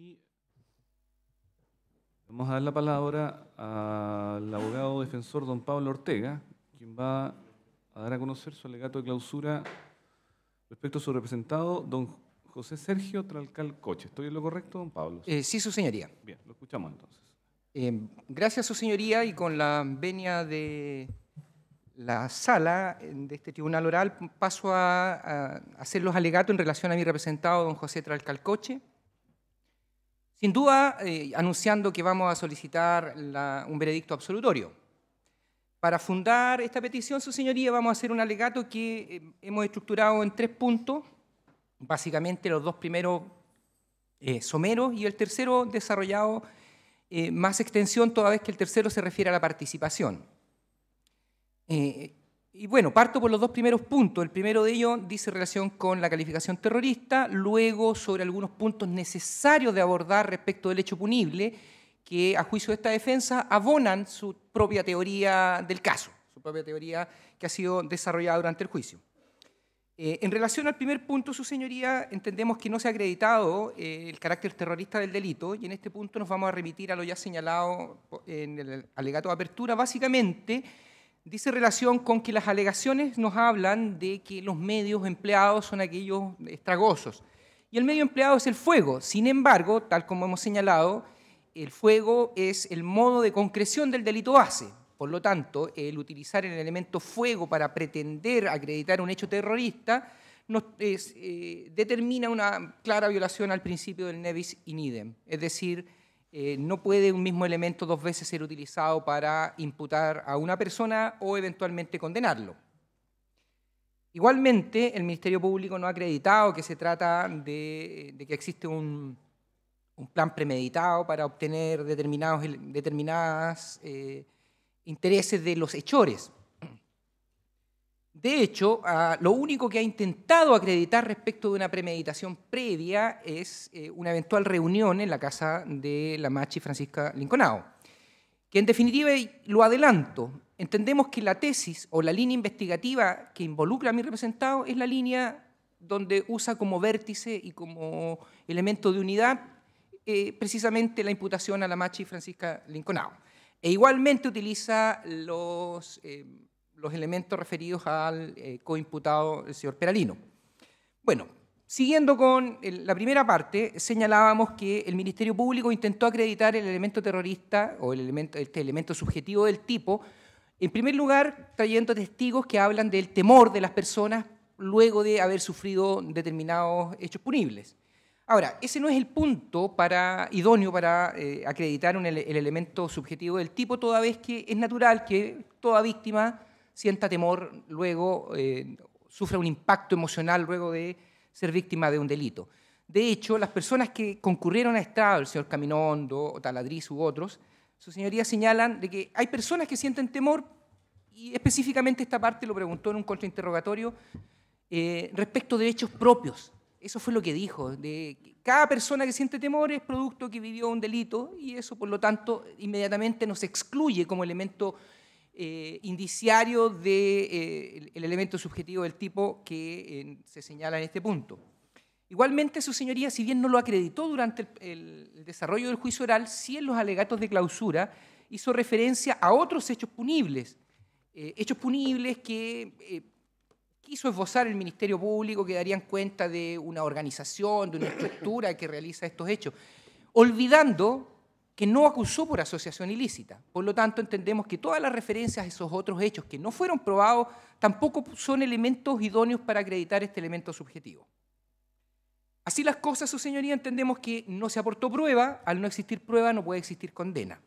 Y vamos a dar la palabra al abogado defensor don Pablo Ortega, quien va a dar a conocer su alegato de clausura respecto a su representado, don José Sergio Tralcalcoche. ¿Estoy en lo correcto, don Pablo? Eh, sí, su señoría. Bien, lo escuchamos entonces. Eh, gracias, su señoría, y con la venia de la sala de este tribunal oral, paso a, hacer los alegatos en relación a mi representado, don José Tralcalcoche. Sin duda, eh, anunciando que vamos a solicitar un veredicto absolutorio. Para fundar esta petición, su señoría, vamos a hacer un alegato que eh, hemos estructurado en tres puntos, básicamente los dos primeros eh, someros y el tercero desarrollado más extensión, toda vez que el tercero se refiere a la participación. Eh, y bueno, parto por los dos primeros puntos. El primero de ellos dice relación con la calificación terrorista, luego sobre algunos puntos necesarios de abordar respecto del hecho punible, que a juicio de esta defensa abonan su propia teoría del caso, su propia teoría que ha sido desarrollada durante el juicio. Eh, en relación al primer punto, su señoría, entendemos que no se ha acreditado eh, el carácter terrorista del delito y en este punto nos vamos a remitir a lo ya señalado en el alegato de apertura, básicamente dice relación con que las alegaciones nos hablan de que los medios empleados son aquellos estragosos. Y el medio empleado es el fuego. Sin embargo, tal como hemos señalado, el fuego es el modo de concreción del delito base. Por lo tanto, el utilizar el elemento fuego para pretender acreditar un hecho terrorista nos, eh, determina una clara violación al principio del nevis in idem, es decir, eh, no puede un mismo elemento dos veces ser utilizado para imputar a una persona o eventualmente condenarlo. Igualmente, el Ministerio Público no ha acreditado que se trata de, que existe un, plan premeditado para obtener determinados eh, intereses de los hechores. De hecho, ah, lo único que ha intentado acreditar respecto de una premeditación previa es eh, una eventual reunión en la casa de la Machi Francisca Linconao, que en definitiva, lo adelanto, entendemos que la tesis o la línea investigativa que involucra a mi representado es la línea donde usa como vértice y como elemento de unidad eh, precisamente la imputación a la Machi Francisca Linconao. E igualmente utiliza los... Eh, los elementos referidos al eh, coimputado, el señor Peralino. Bueno, siguiendo con eh, la primera parte, señalábamos que el Ministerio Público intentó acreditar el elemento terrorista o el elemento, este elemento subjetivo del tipo, en primer lugar, trayendo testigos que hablan del temor de las personas luego de haber sufrido determinados hechos punibles. Ahora, ese no es el punto para, idóneo para eh, acreditar el, elemento subjetivo del tipo, toda vez que es natural que toda víctima sienta temor luego, eh, sufra un impacto emocional luego de ser víctima de un delito. De hecho, las personas que concurrieron a Estrado, el señor Caminondo, Taladriz u otros, su señoría señalan de que hay personas que sienten temor, y específicamente esta parte lo preguntó en un contrainterrogatorio, interrogatorio eh, respecto de hechos propios. Eso fue lo que dijo, de cada persona que siente temor es producto que vivió un delito y eso, por lo tanto, inmediatamente nos excluye como elemento eh, indiciario del de, eh, el elemento subjetivo del tipo que se señala en este punto. Igualmente, su señoría, si bien no lo acreditó durante el, desarrollo del juicio oral, sí en los alegatos de clausura hizo referencia a otros hechos punibles, eh, hechos punibles que quiso esbozar el Ministerio Público, que darían cuenta de una organización, de una estructura que realiza estos hechos, olvidando que no acusó por asociación ilícita. Por lo tanto, entendemos que todas las referencias a esos otros hechos que no fueron probados tampoco son elementos idóneos para acreditar este elemento subjetivo. Así las cosas, su señoría, entendemos que no se aportó prueba, al no existir prueba no puede existir condena.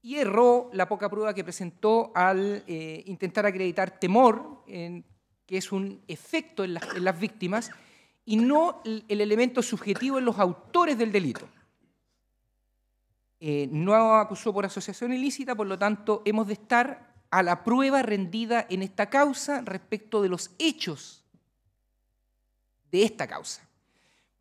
Y erró la poca prueba que presentó al eh, intentar acreditar temor, que es un efecto en las, víctimas, y no el elemento subjetivo en los autores del delito. Eh, no acusó por asociación ilícita, por lo tanto hemos de estar a la prueba rendida en esta causa respecto de los hechos de esta causa.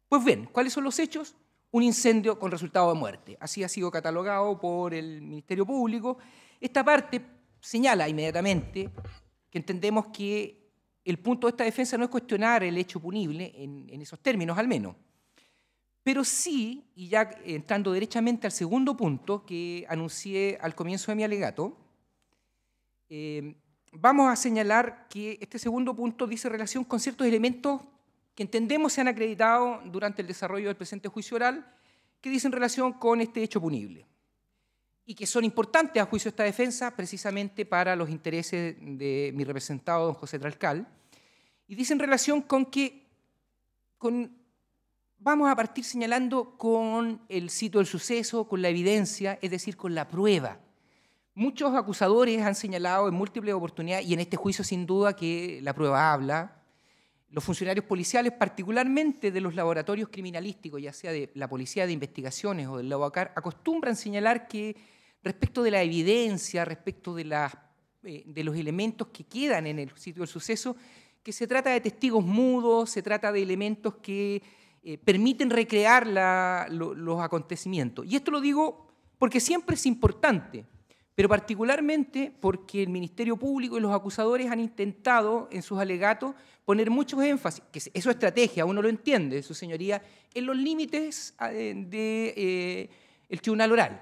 Pues bien, ¿cuáles son los hechos? Un incendio con resultado de muerte. Así ha sido catalogado por el Ministerio Público. Esta parte señala inmediatamente que entendemos que el punto de esta defensa no es cuestionar el hecho punible, en esos términos al menos, pero sí, y ya entrando derechamente al segundo punto que anuncié al comienzo de mi alegato, eh, vamos a señalar que este segundo punto dice relación con ciertos elementos que entendemos se han acreditado durante el desarrollo del presente juicio oral, que dicen relación con este hecho punible y que son importantes a juicio de esta defensa precisamente para los intereses de mi representado, don José Tralcal, y dicen relación con que con Vamos a partir señalando con el sitio del suceso, con la evidencia, es decir, con la prueba. Muchos acusadores han señalado en múltiples oportunidades, y en este juicio sin duda que la prueba habla, los funcionarios policiales, particularmente de los laboratorios criminalísticos, ya sea de la Policía de Investigaciones o del Laboacar, acostumbran señalar que respecto de la evidencia, respecto de, eh, de los elementos que quedan en el sitio del suceso, que se trata de testigos mudos, se trata de elementos que eh, permiten recrear los acontecimientos. Y esto lo digo porque siempre es importante, pero particularmente porque el Ministerio Público y los acusadores han intentado en sus alegatos poner mucho énfasis, que es estrategia, uno lo entiende, su señoría, en los límites del ah, eh, de, eh, tribunal oral,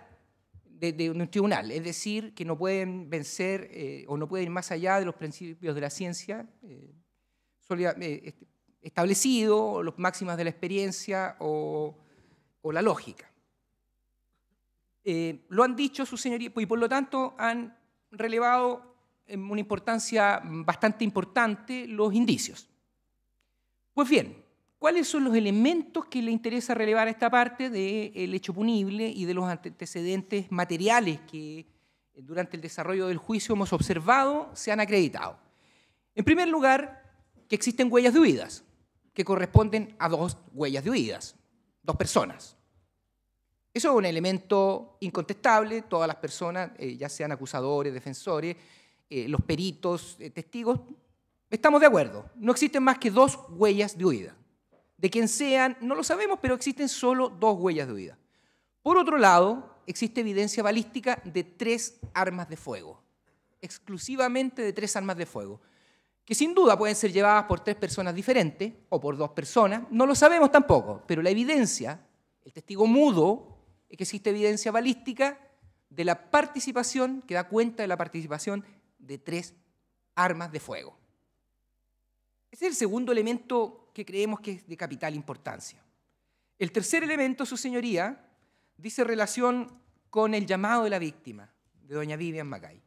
de, un tribunal, es decir, que no pueden vencer o no pueden ir más allá de los principios de la ciencia. Este, establecido, los máximas de la experiencia o, la lógica. Eh, lo han dicho su señorías y por lo tanto han relevado en una importancia bastante importante los indicios. Pues bien, ¿cuáles son los elementos que le interesa relevar esta parte del hecho punible y de los antecedentes materiales que durante el desarrollo del juicio hemos observado se han acreditado? En primer lugar, que existen huellas de huidas que corresponden a dos huellas de huidas, dos personas. Eso es un elemento incontestable, todas las personas, eh, ya sean acusadores, defensores, eh, los peritos, eh, testigos, estamos de acuerdo. No existen más que dos huellas de huida. De quien sean, no lo sabemos, pero existen solo dos huellas de huida. Por otro lado, existe evidencia balística de tres armas de fuego, exclusivamente de tres armas de fuego que sin duda pueden ser llevadas por tres personas diferentes o por dos personas, no lo sabemos tampoco, pero la evidencia, el testigo mudo, es que existe evidencia balística de la participación, que da cuenta de la participación de tres armas de fuego. Ese es el segundo elemento que creemos que es de capital importancia. El tercer elemento, su señoría, dice relación con el llamado de la víctima, de doña Vivian Macay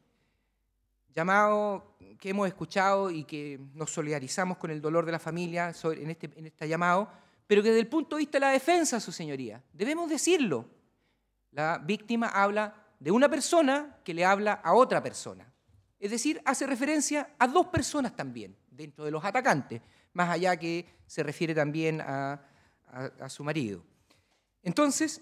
llamado que hemos escuchado y que nos solidarizamos con el dolor de la familia en, este, en este llamado, pero que desde el punto de vista de la defensa, su señoría, debemos decirlo. La víctima habla de una persona que le habla a otra persona. Es decir, hace referencia a dos personas también dentro de los atacantes, más allá que se refiere también a su marido. Entonces,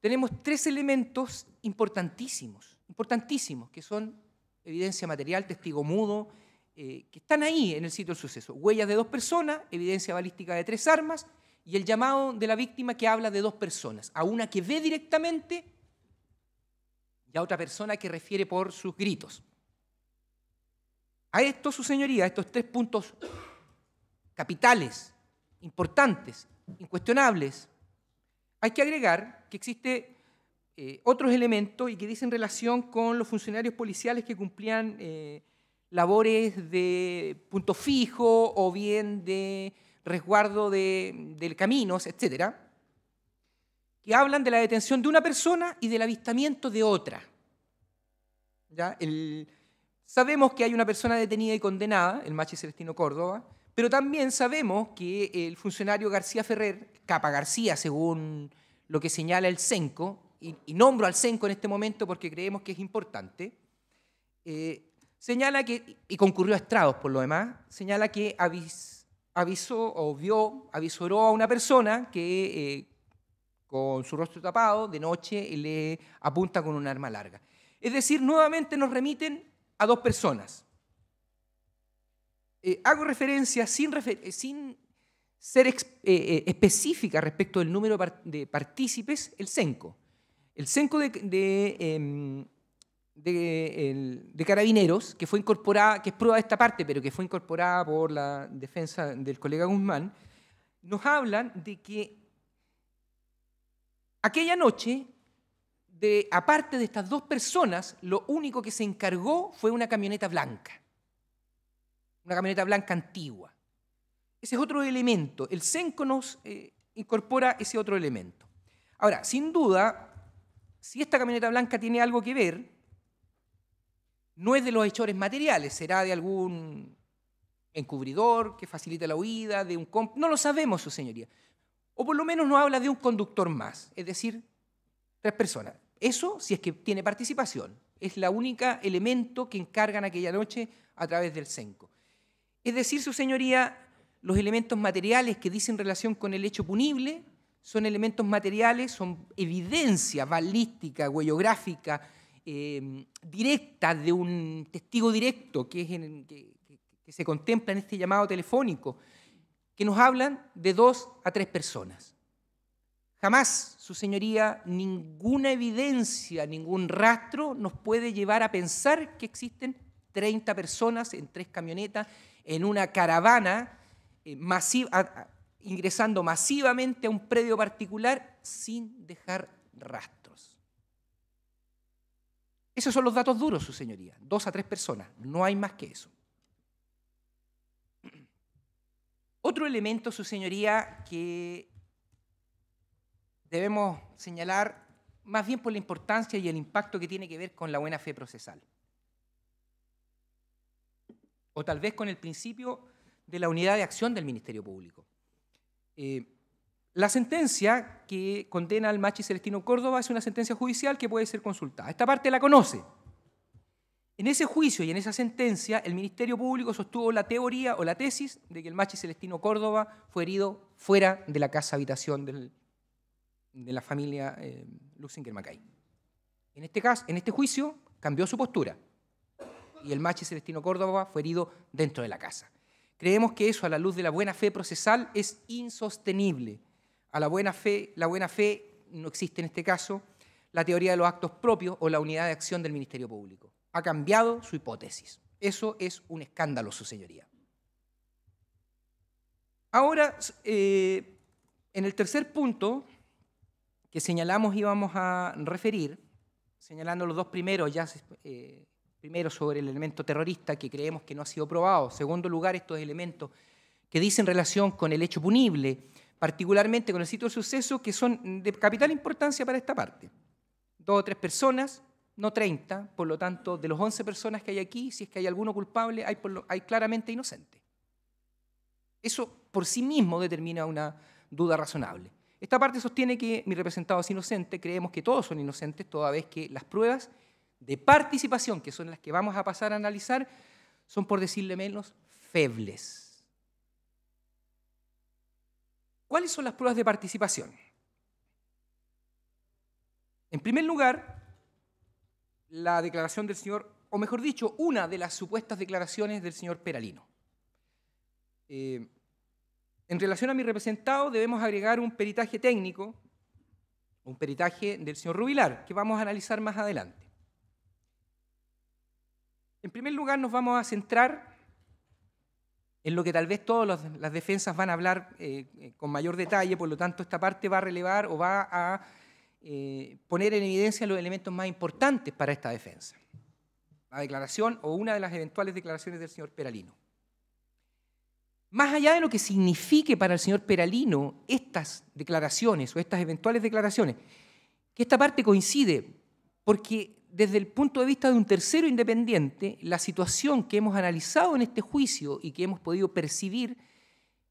tenemos tres elementos importantísimos, importantísimos, que son evidencia material, testigo mudo, eh, que están ahí en el sitio del suceso. Huellas de dos personas, evidencia balística de tres armas y el llamado de la víctima que habla de dos personas, a una que ve directamente y a otra persona que refiere por sus gritos. A esto, su señoría, a estos tres puntos capitales, importantes, incuestionables, hay que agregar que existe eh, otros elementos y que dicen relación con los funcionarios policiales que cumplían eh, labores de punto fijo o bien de resguardo de, caminos, etcétera, que hablan de la detención de una persona y del avistamiento de otra. sabemos que hay una persona detenida y condenada, el machi Celestino Córdoba, pero también sabemos que el funcionario García Ferrer, Capa García, según lo que señala el CENCO, y, nombro al SENCO en este momento porque creemos que es importante, eh, señala que, y concurrió a estrados por lo demás, señala que avisó o vio, avisoró a una persona que eh, con su rostro tapado de noche le apunta con un arma larga. Es decir, nuevamente nos remiten a dos personas. Eh, hago referencia sin, sin ser específica respecto del número de partícipes, el SENCO. El Senco em, de, Carabineros, que fue incorporada, que es prueba de esta parte, pero que fue incorporada por la defensa del colega Guzmán, nos hablan de que aquella noche, aparte de estas dos personas, lo único que se encargó fue una camioneta blanca, una camioneta blanca antigua. Ese es otro elemento. El Senco nos eh, incorpora ese otro elemento. Ahora, sin duda, si esta camioneta blanca tiene algo que ver, no es de los hechores materiales, será de algún encubridor que facilita la huida, de un comp no lo sabemos, su señoría. O por lo menos no habla de un conductor más, es decir, tres personas. Eso si es que tiene participación. Es la única elemento que encargan aquella noche a través del CENCO. Es decir, su señoría, los elementos materiales que dicen relación con el hecho punible son elementos materiales, son evidencia balística, huellográfica, em, directa de un testigo directo que, se contempla en este llamado telefónico, que nos hablan de dos a tres personas. Jamás, su señoría, ninguna evidencia, ningún rastro nos puede llevar a pensar que existen 30 personas en tres camionetas, en una caravana eh, masiva, ingresando masivamente a un predio particular sin dejar rastros. Esos son los datos duros, su señoría. Dos a tres personas, no hay más que eso. Otro elemento, su señoría, que debemos señalar más bien por la importancia y el impacto que tiene que ver con la buena fe procesal. O tal vez con el principio de la unidad de acción del Ministerio Público. Eh, la sentencia que condena al machi Celestino Córdoba es una sentencia judicial que puede ser consultada. Esta parte la conoce. En ese juicio y en esa sentencia, el Ministerio Público sostuvo la teoría o la tesis de que el machi Celestino Córdoba fue herido fuera de la casa habitación de la familia eh, Luxinger Macay. En este, caso, en este juicio cambió su postura y el machi Celestino Córdoba fue herido dentro de la casa. Creemos que eso, a la luz de la buena fe procesal, es insostenible. A la buena fe, la buena fe no existe en este caso la teoría de los actos propios o la unidad de acción del Ministerio Público. Ha cambiado su hipótesis. Eso es un escándalo, su señoría. Ahora, eh, en el tercer punto que señalamos y vamos a referir, señalando los dos primeros ya eh, Primero, sobre el elemento terrorista que creemos que no ha sido probado. Segundo lugar, estos elementos que dicen relación con el hecho punible, particularmente con el sitio de suceso, que son de capital importancia para esta parte. Dos o tres personas, no 30, por lo tanto, de los 11 personas que hay aquí, si es que hay alguno culpable, hay, hay claramente inocente. Eso por sí mismo determina una duda razonable. Esta parte sostiene que mi representado es inocente, creemos que todos son inocentes, toda vez que las pruebas de participación, que son las que vamos a pasar a analizar, son, por decirle menos, febles. ¿Cuáles son las pruebas de participación? En primer lugar, la declaración del señor, o mejor dicho, una de las supuestas declaraciones del señor Peralino. Eh, en relación a mi representado, debemos agregar un peritaje técnico, un peritaje del señor Rubilar, que vamos a analizar más adelante. En primer lugar, nos vamos a centrar en lo que tal vez todas las defensas van a hablar eh, eh, con mayor detalle, por lo tanto, esta parte va a relevar o va a eh, poner en evidencia los elementos más importantes para esta defensa. La declaración o una de las eventuales declaraciones del señor Peralino. Más allá de lo que signifique para el señor Peralino estas declaraciones o estas eventuales declaraciones, que esta parte coincide, porque desde el punto de vista de un tercero independiente, la situación que hemos analizado en este juicio y que hemos podido percibir,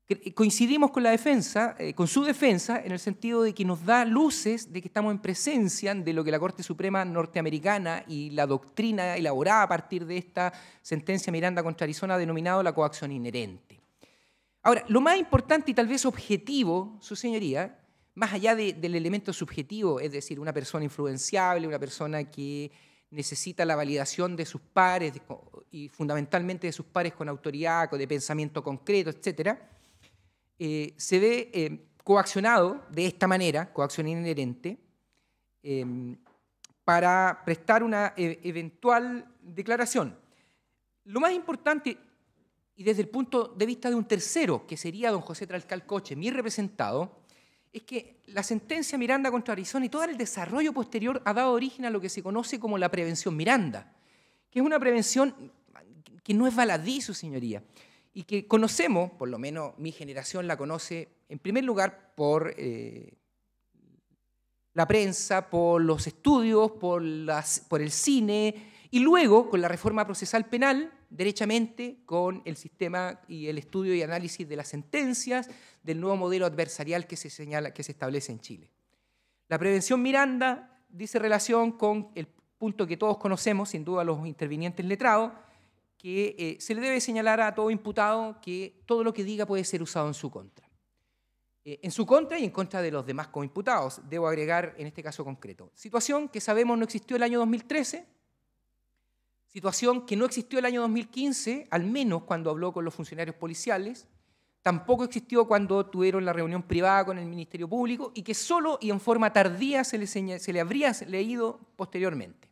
eh, coincidimos con la defensa, eh, con su defensa, en el sentido de que nos da luces de que estamos en presencia de lo que la Corte Suprema norteamericana y la doctrina elaborada a partir de esta sentencia Miranda contra Arizona ha denominado la coacción inherente. Ahora, lo más importante y tal vez objetivo, su señoría, más allá del elemento subjetivo, es decir, una persona influenciable, una persona que necesita la validación de sus pares y fundamentalmente de sus pares con autoridad, de pensamiento concreto, etc., eh, se ve eh, coaccionado de esta manera, coacción inherente, em, para prestar una e, eventual declaración. Lo más importante, y desde el punto de vista de un tercero, que sería don José Tralcalcoche, mi representado, es que la sentencia Miranda contra Arizona y todo el desarrollo posterior ha dado origen a lo que se conoce como la prevención Miranda, que es una prevención que no es baladí, su señoría, y que conocemos, por lo menos mi generación la conoce, en primer lugar por eh, la prensa, por los estudios, por, por el cine, y luego con la reforma procesal penal derechamente con el sistema y el estudio y análisis de las sentencias del nuevo modelo adversarial que se, señala, que se establece en Chile. La prevención Miranda dice relación con el punto que todos conocemos, sin duda los intervinientes letrados, que eh, se le debe señalar a todo imputado que todo lo que diga puede ser usado en su contra. Eh, en su contra y en contra de los demás coimputados, debo agregar en este caso concreto. Situación que sabemos no existió el año 2013, situación que no existió el año 2015, al menos cuando habló con los funcionarios policiales, tampoco existió cuando tuvieron la reunión privada con el Ministerio Público y que solo y en forma tardía se le, se le habría leído posteriormente.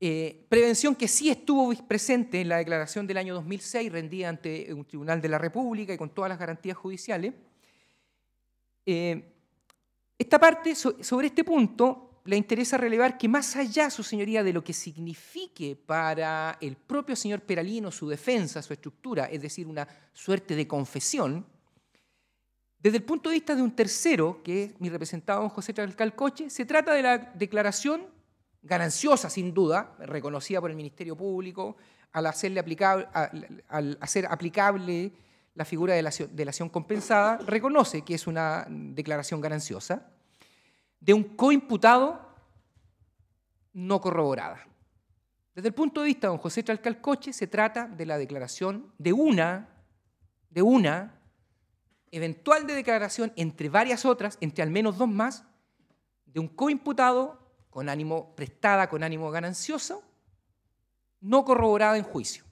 Eh, prevención que sí estuvo presente en la declaración del año 2006 rendida ante un tribunal de la República y con todas las garantías judiciales. Eh, esta parte, sobre este punto, le interesa relevar que más allá, su señoría, de lo que signifique para el propio señor Peralino su defensa, su estructura, es decir, una suerte de confesión, desde el punto de vista de un tercero, que es mi representado don José Calcoche, se trata de la declaración gananciosa, sin duda, reconocida por el Ministerio Público, al, hacer aplicable la figura de la acción compensada, reconoce que es una declaración gananciosa de un coimputado no corroborada. Desde el punto de vista de don José Tralcalcoche, se trata de la declaración de una, de una eventual de declaración entre varias otras, entre al menos dos más, de un coimputado con ánimo prestada, con ánimo ganancioso, no corroborada en juicio.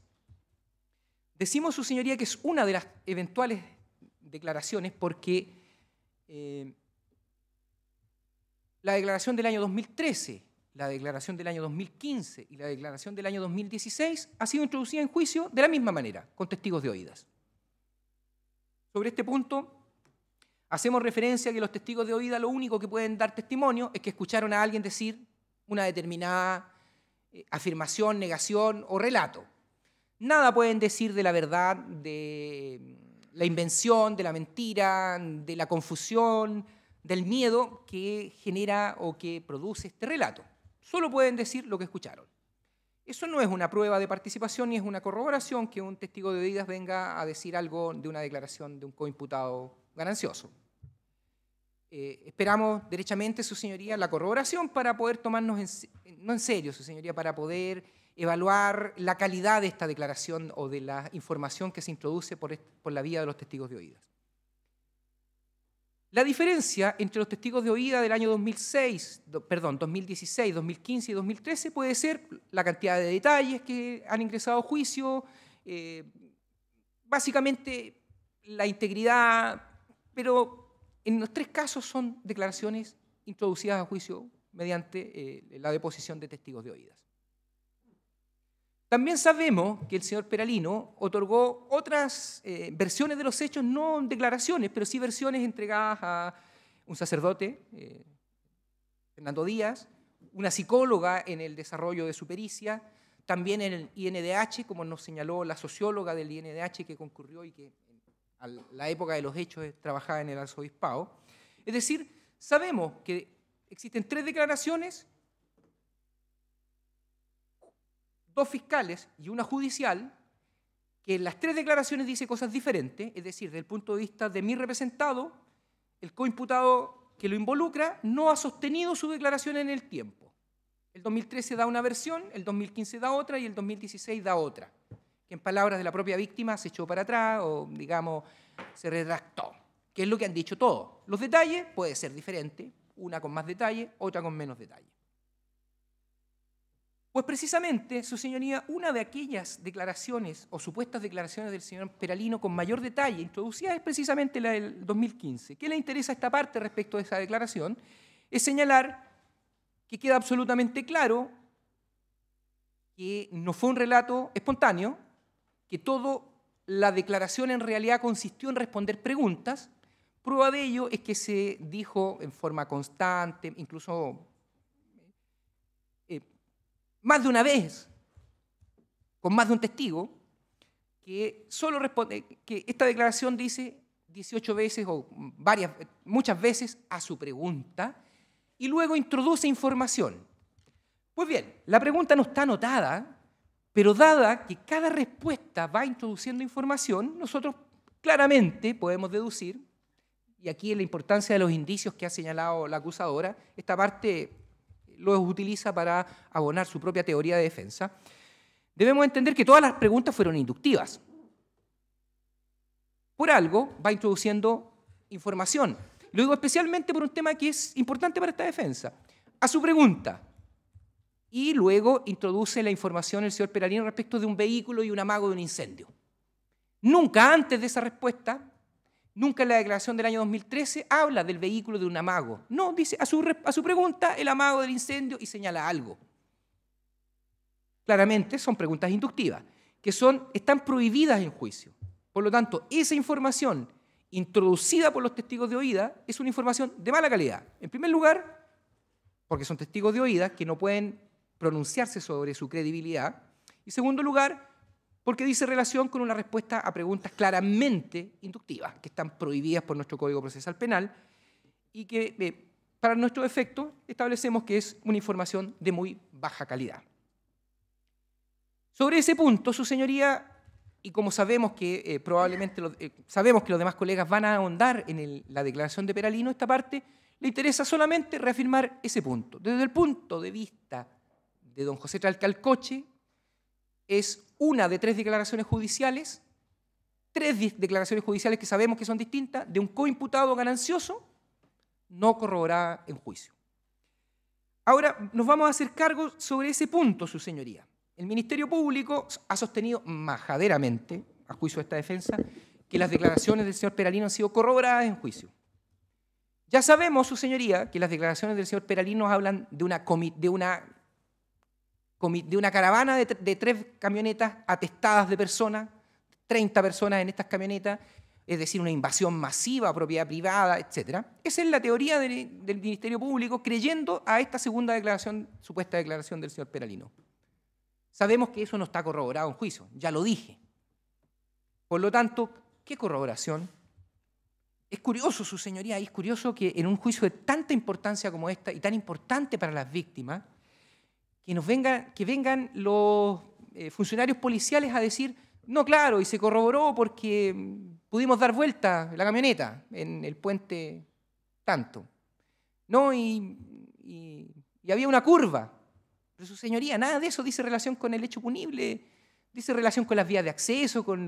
Decimos, su señoría, que es una de las eventuales declaraciones porque eh, la declaración del año 2013, la declaración del año 2015 y la declaración del año 2016 ha sido introducida en juicio de la misma manera, con testigos de oídas. Sobre este punto, hacemos referencia a que los testigos de oídas lo único que pueden dar testimonio es que escucharon a alguien decir una determinada eh, afirmación, negación o relato. Nada pueden decir de la verdad, de mm, la invención, de la mentira, de la confusión, del miedo que genera o que produce este relato. Solo pueden decir lo que escucharon. Eso no es una prueba de participación ni es una corroboración que un testigo de oídas venga a decir algo de una declaración de un coimputado ganancioso. Eh, esperamos derechamente, su señoría, la corroboración para poder tomarnos, en, no en serio, su señoría, para poder evaluar la calidad de esta declaración o de la información que se introduce por la vía de los testigos de oídas. La diferencia entre los testigos de oída del año 2006, perdón, 2016, 2015 y 2013 puede ser la cantidad de detalles que han ingresado a juicio, eh, básicamente la integridad, pero en los tres casos son declaraciones introducidas a juicio mediante eh, la deposición de testigos de oídas. También sabemos que el señor Peralino otorgó otras eh, versiones de los hechos, no declaraciones, pero sí versiones entregadas a un sacerdote, eh, Fernando Díaz, una psicóloga en el desarrollo de su pericia, también en el INDH, como nos señaló la socióloga del INDH que concurrió y que a la época de los hechos trabajaba en el arzobispado. Es decir, sabemos que existen tres declaraciones dos fiscales y una judicial, que en las tres declaraciones dice cosas diferentes, es decir, desde el punto de vista de mi representado, el coimputado que lo involucra no ha sostenido su declaración en el tiempo. El 2013 da una versión, el 2015 da otra y el 2016 da otra, que en palabras de la propia víctima se echó para atrás o, digamos, se redactó, que es lo que han dicho todos. Los detalles puede ser diferente, una con más detalle, otra con menos detalle. Pues precisamente, su señoría, una de aquellas declaraciones o supuestas declaraciones del señor Peralino con mayor detalle introducida es precisamente la del 2015. ¿Qué le interesa a esta parte respecto a esa declaración? Es señalar que queda absolutamente claro que no fue un relato espontáneo, que toda la declaración en realidad consistió en responder preguntas. Prueba de ello es que se dijo en forma constante, incluso más de una vez, con más de un testigo, que solo responde, que esta declaración dice 18 veces o varias, muchas veces a su pregunta y luego introduce información. Pues bien, la pregunta no está anotada, pero dada que cada respuesta va introduciendo información, nosotros claramente podemos deducir, y aquí la importancia de los indicios que ha señalado la acusadora, esta parte lo utiliza para abonar su propia teoría de defensa, debemos entender que todas las preguntas fueron inductivas. Por algo va introduciendo información. Lo digo especialmente por un tema que es importante para esta defensa. A su pregunta, y luego introduce la información el señor Peralino respecto de un vehículo y un amago de un incendio. Nunca antes de esa respuesta Nunca en la declaración del año 2013 habla del vehículo de un amago. No, dice a su, pregunta el amago del incendio y señala algo. Claramente son preguntas inductivas, que son, están prohibidas en juicio. Por lo tanto, esa información introducida por los testigos de oída es una información de mala calidad. En primer lugar, porque son testigos de oída que no pueden pronunciarse sobre su credibilidad. Y segundo lugar, porque dice relación con una respuesta a preguntas claramente inductivas, que están prohibidas por nuestro Código Procesal Penal y que eh, para nuestro efecto establecemos que es una información de muy baja calidad. Sobre ese punto, su señoría, y como sabemos que eh, probablemente los, eh, sabemos que los demás colegas van a ahondar en la declaración de Peralino, esta parte le interesa solamente reafirmar ese punto. Desde el punto de vista de don José Tralcalcoche, es una de tres declaraciones judiciales, tres declaraciones judiciales que sabemos que son distintas, de un coimputado ganancioso no corroborada en juicio. Ahora nos vamos a hacer cargo sobre ese punto, su señoría. El Ministerio Público ha sostenido majaderamente, a juicio de esta defensa, que las declaraciones del señor Peralino han sido corroboradas en juicio. Ya sabemos, su señoría, que las declaraciones del señor Peralino hablan de una, de una de una caravana de, tres camionetas atestadas de personas, 30 personas en estas camionetas, es decir, una invasión masiva propiedad privada, etc. Esa es la teoría del, Ministerio Público creyendo a esta segunda declaración, supuesta declaración del señor Peralino. Sabemos que eso no está corroborado en juicio, ya lo dije. Por lo tanto, ¿qué corroboración? Es curioso, su señoría, es curioso que en un juicio de tanta importancia como esta y tan importante para las víctimas, que, nos vengan, que vengan los eh, funcionarios policiales a decir, no, claro, y se corroboró porque mm, pudimos dar vuelta la camioneta en el puente tanto. No, y, había una curva. Pero su señoría, nada de eso dice relación con el hecho punible, dice relación con las vías de acceso, con,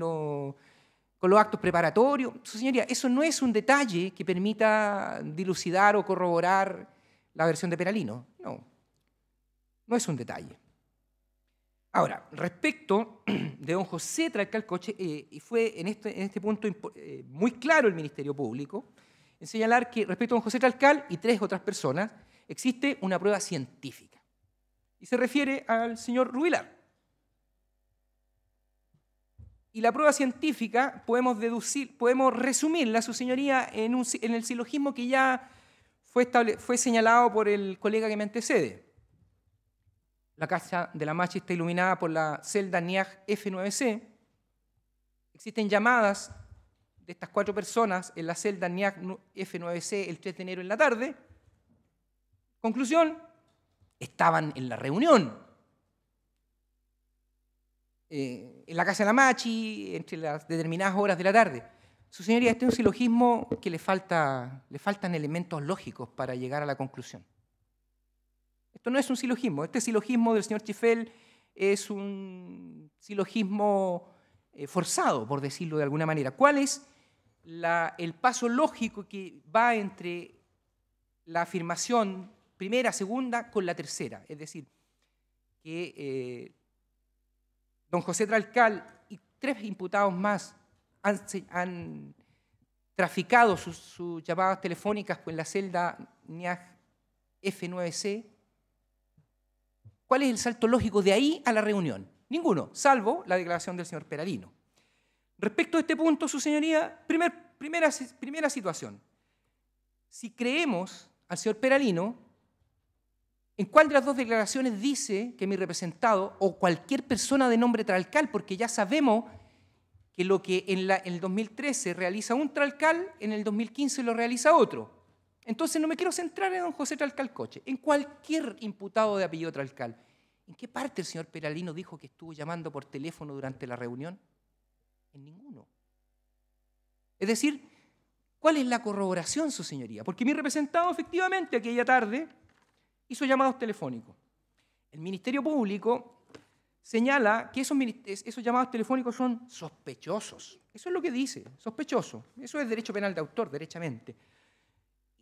con los actos preparatorios. Su señoría, eso no es un detalle que permita dilucidar o corroborar la versión de Peralino. No. No es un detalle. Ahora, respecto de don José Tralcalcoche, Coche, eh, y fue en este, en este punto eh, muy claro el Ministerio Público, en señalar que respecto a don José Tralcal y tres otras personas, existe una prueba científica. Y se refiere al señor Rubilar. Y la prueba científica podemos deducir, podemos resumirla, su señoría, en, en el silogismo que ya fue señalado por el colega que me antecede. La casa de la Machi está iluminada por la celda NIAG F9C. Existen llamadas de estas cuatro personas en la celda Niag F9C el 3 de enero en la tarde. Conclusión, estaban en la reunión. Eh, en la casa de la Machi, entre las determinadas horas de la tarde. Su señoría, este es un silogismo que le, falta, le faltan elementos lógicos para llegar a la conclusión. Esto no es un silogismo. Este silogismo del señor Chifel es un silogismo eh, forzado, por decirlo de alguna manera. ¿Cuál es el paso lógico que va entre la afirmación primera, segunda, con la tercera? Es decir, que eh, don José Tralcal y tres imputados más han, traficado sus, llamadas telefónicas en la celda NIAG F9C ¿Cuál es el salto lógico de ahí a la reunión? Ninguno, salvo la declaración del señor Peralino. Respecto a este punto, su señoría, primer, primera, primera situación. Si creemos al señor Peralino, ¿en cuál de las dos declaraciones dice que mi representado o cualquier persona de nombre tralcal, porque ya sabemos que lo que en, en el 2013 realiza un tralcal, en el 2015 lo realiza otro? Entonces no me quiero centrar en don José Tralcalcoche, en cualquier imputado de apellido Tralcal. ¿En qué parte el señor Peralino dijo que estuvo llamando por teléfono durante la reunión? En ninguno. Es decir, ¿cuál es la corroboración, su señoría? Porque mi representado efectivamente aquella tarde hizo llamados telefónicos. El Ministerio Público señala que esos, esos llamados telefónicos son sospechosos. Eso es lo que dice, sospechoso. Eso es derecho penal de autor, derechamente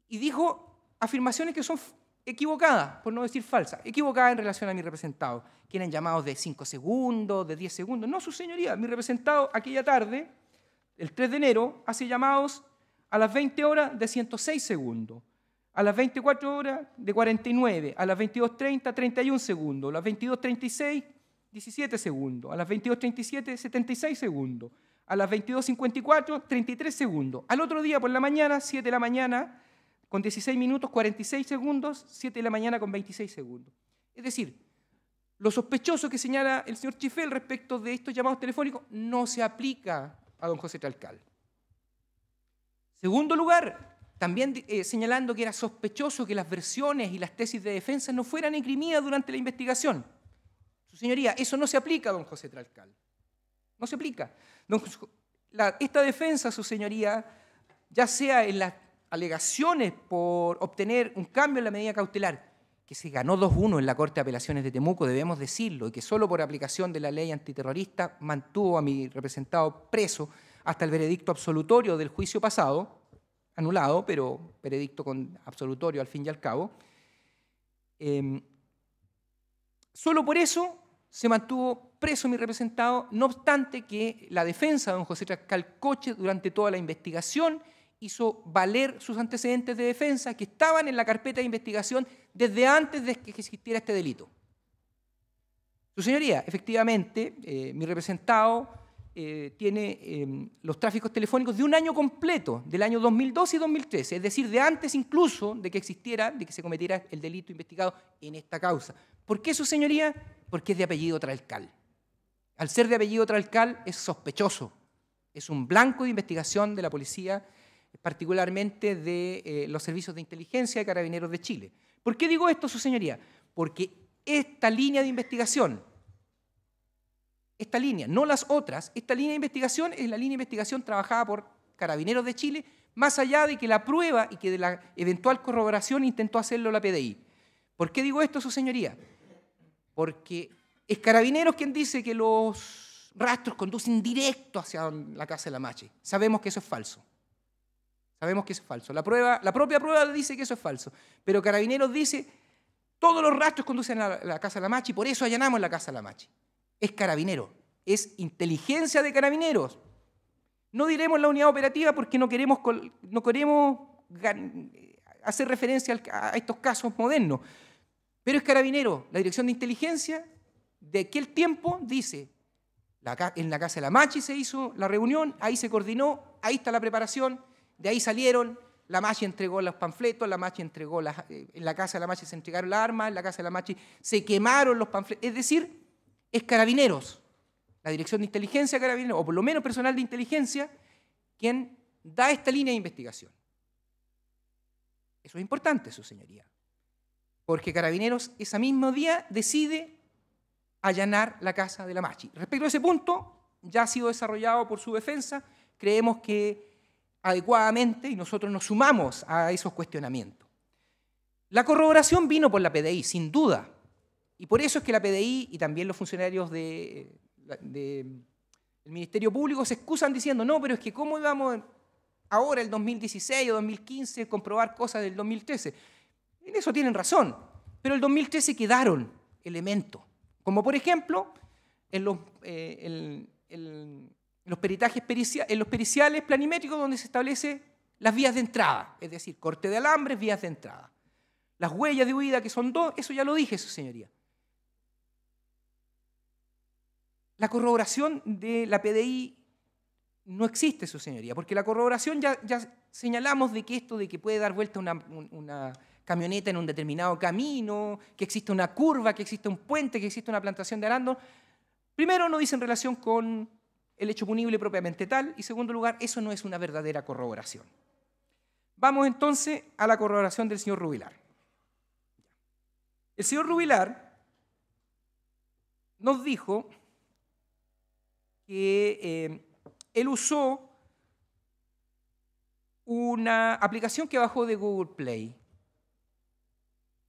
y dijo afirmaciones que son equivocadas, por no decir falsas, equivocadas en relación a mi representado, Quieren llamados de 5 segundos, de 10 segundos. No, su señoría, mi representado aquella tarde, el 3 de enero, hace llamados a las 20 horas de 106 segundos, a las 24 horas de 49, a las 22.30, 31 segundos, a las 22.36, 17 segundos, a las 22.37, 76 segundos, a las 22.54, 33 segundos. Al otro día por la mañana, 7 de la mañana, con 16 minutos 46 segundos, 7 de la mañana con 26 segundos. Es decir, lo sospechoso que señala el señor Chifel respecto de estos llamados telefónicos no se aplica a don José Talcal. Segundo lugar, también eh, señalando que era sospechoso que las versiones y las tesis de defensa no fueran incriminadas durante la investigación. Su señoría, eso no se aplica a don José Tralcal. No se aplica. esta defensa, su señoría, ya sea en la alegaciones por obtener un cambio en la medida cautelar, que se ganó 2-1 en la Corte de Apelaciones de Temuco, debemos decirlo, y que solo por aplicación de la ley antiterrorista mantuvo a mi representado preso hasta el veredicto absolutorio del juicio pasado, anulado, pero veredicto con absolutorio al fin y al cabo. Em, solo por eso se mantuvo preso mi representado, no obstante que la defensa de don José Trascal durante toda la investigación hizo valer sus antecedentes de defensa que estaban en la carpeta de investigación desde antes de que existiera este delito. Su señoría, efectivamente, eh, mi representado eh, tiene em, los tráficos telefónicos de un año completo, del año 2012 y 2013, es decir, de antes incluso de que existiera, de que se cometiera el delito investigado en esta causa. ¿Por qué su señoría? Porque es de apellido Tralcal. Al ser de apellido Tralcal es sospechoso, es un blanco de investigación de la policía particularmente de eh, los servicios de inteligencia de carabineros de Chile. ¿Por qué digo esto, su señoría? Porque esta línea de investigación, esta línea, no las otras, esta línea de investigación es la línea de investigación trabajada por carabineros de Chile, más allá de que la prueba y que de la eventual corroboración intentó hacerlo la PDI. ¿Por qué digo esto, su señoría? Porque es Carabineros quien dice que los rastros conducen directo hacia la casa de la Mache. Sabemos que eso es falso. Sabemos que eso es falso. La, prueba, la propia prueba dice que eso es falso. Pero Carabineros dice, todos los rastros conducen a la, casa de la Machi, por eso allanamos la casa de la Machi. Es carabinero, es inteligencia de carabineros. No diremos la unidad operativa porque no queremos, no queremos hacer referencia a estos casos modernos. Pero es carabinero, la dirección de inteligencia de aquel tiempo dice, en la casa de la Machi se hizo la reunión, ahí se coordinó, ahí está la preparación de ahí salieron, la Machi entregó los panfletos, la Machi entregó eh, en la casa de la Machi se entregaron las armas, en la casa de la Machi se quemaron los panfletos. Es decir, es carabineros, la dirección de inteligencia carabineros, o por lo menos personal de inteligencia, quien da esta línea de investigación. Eso es importante, su señoría. Porque Carabineros ese mismo día decide allanar la casa de la Machi. Respecto a ese punto, ya ha sido desarrollado por su defensa. Creemos que adecuadamente y nosotros nos sumamos a esos cuestionamientos. La corroboración vino por la PDI, sin duda. Y por eso es que la PDI y también los funcionarios del Ministerio Público se excusan diciendo, no, pero es que cómo íbamos ahora el 2016 o 2015 a comprobar cosas del 2013. En eso tienen razón. Pero el 2013 quedaron elementos. Como por ejemplo, en los, eh, el, peritajes en los periciales planimétricos donde se establecen las vías de entrada, es decir, corte de alambres, vías de entrada. Las huellas de huida, que son dos, eso ya lo dije, su señoría. La corroboración de la PDI no existe, su señoría, porque la corroboración ya, señalamos de que esto de que puede dar vuelta una, camioneta en un determinado camino, que existe una curva, que existe un puente, que existe una plantación de arándanos. primero no dice en relación con el hecho punible propiamente tal, y segundo lugar, eso no es una verdadera corroboración. Vamos entonces a la corroboración del señor Rubilar. El señor Rubilar nos dijo que eh, él usó una aplicación que bajó de Google Play.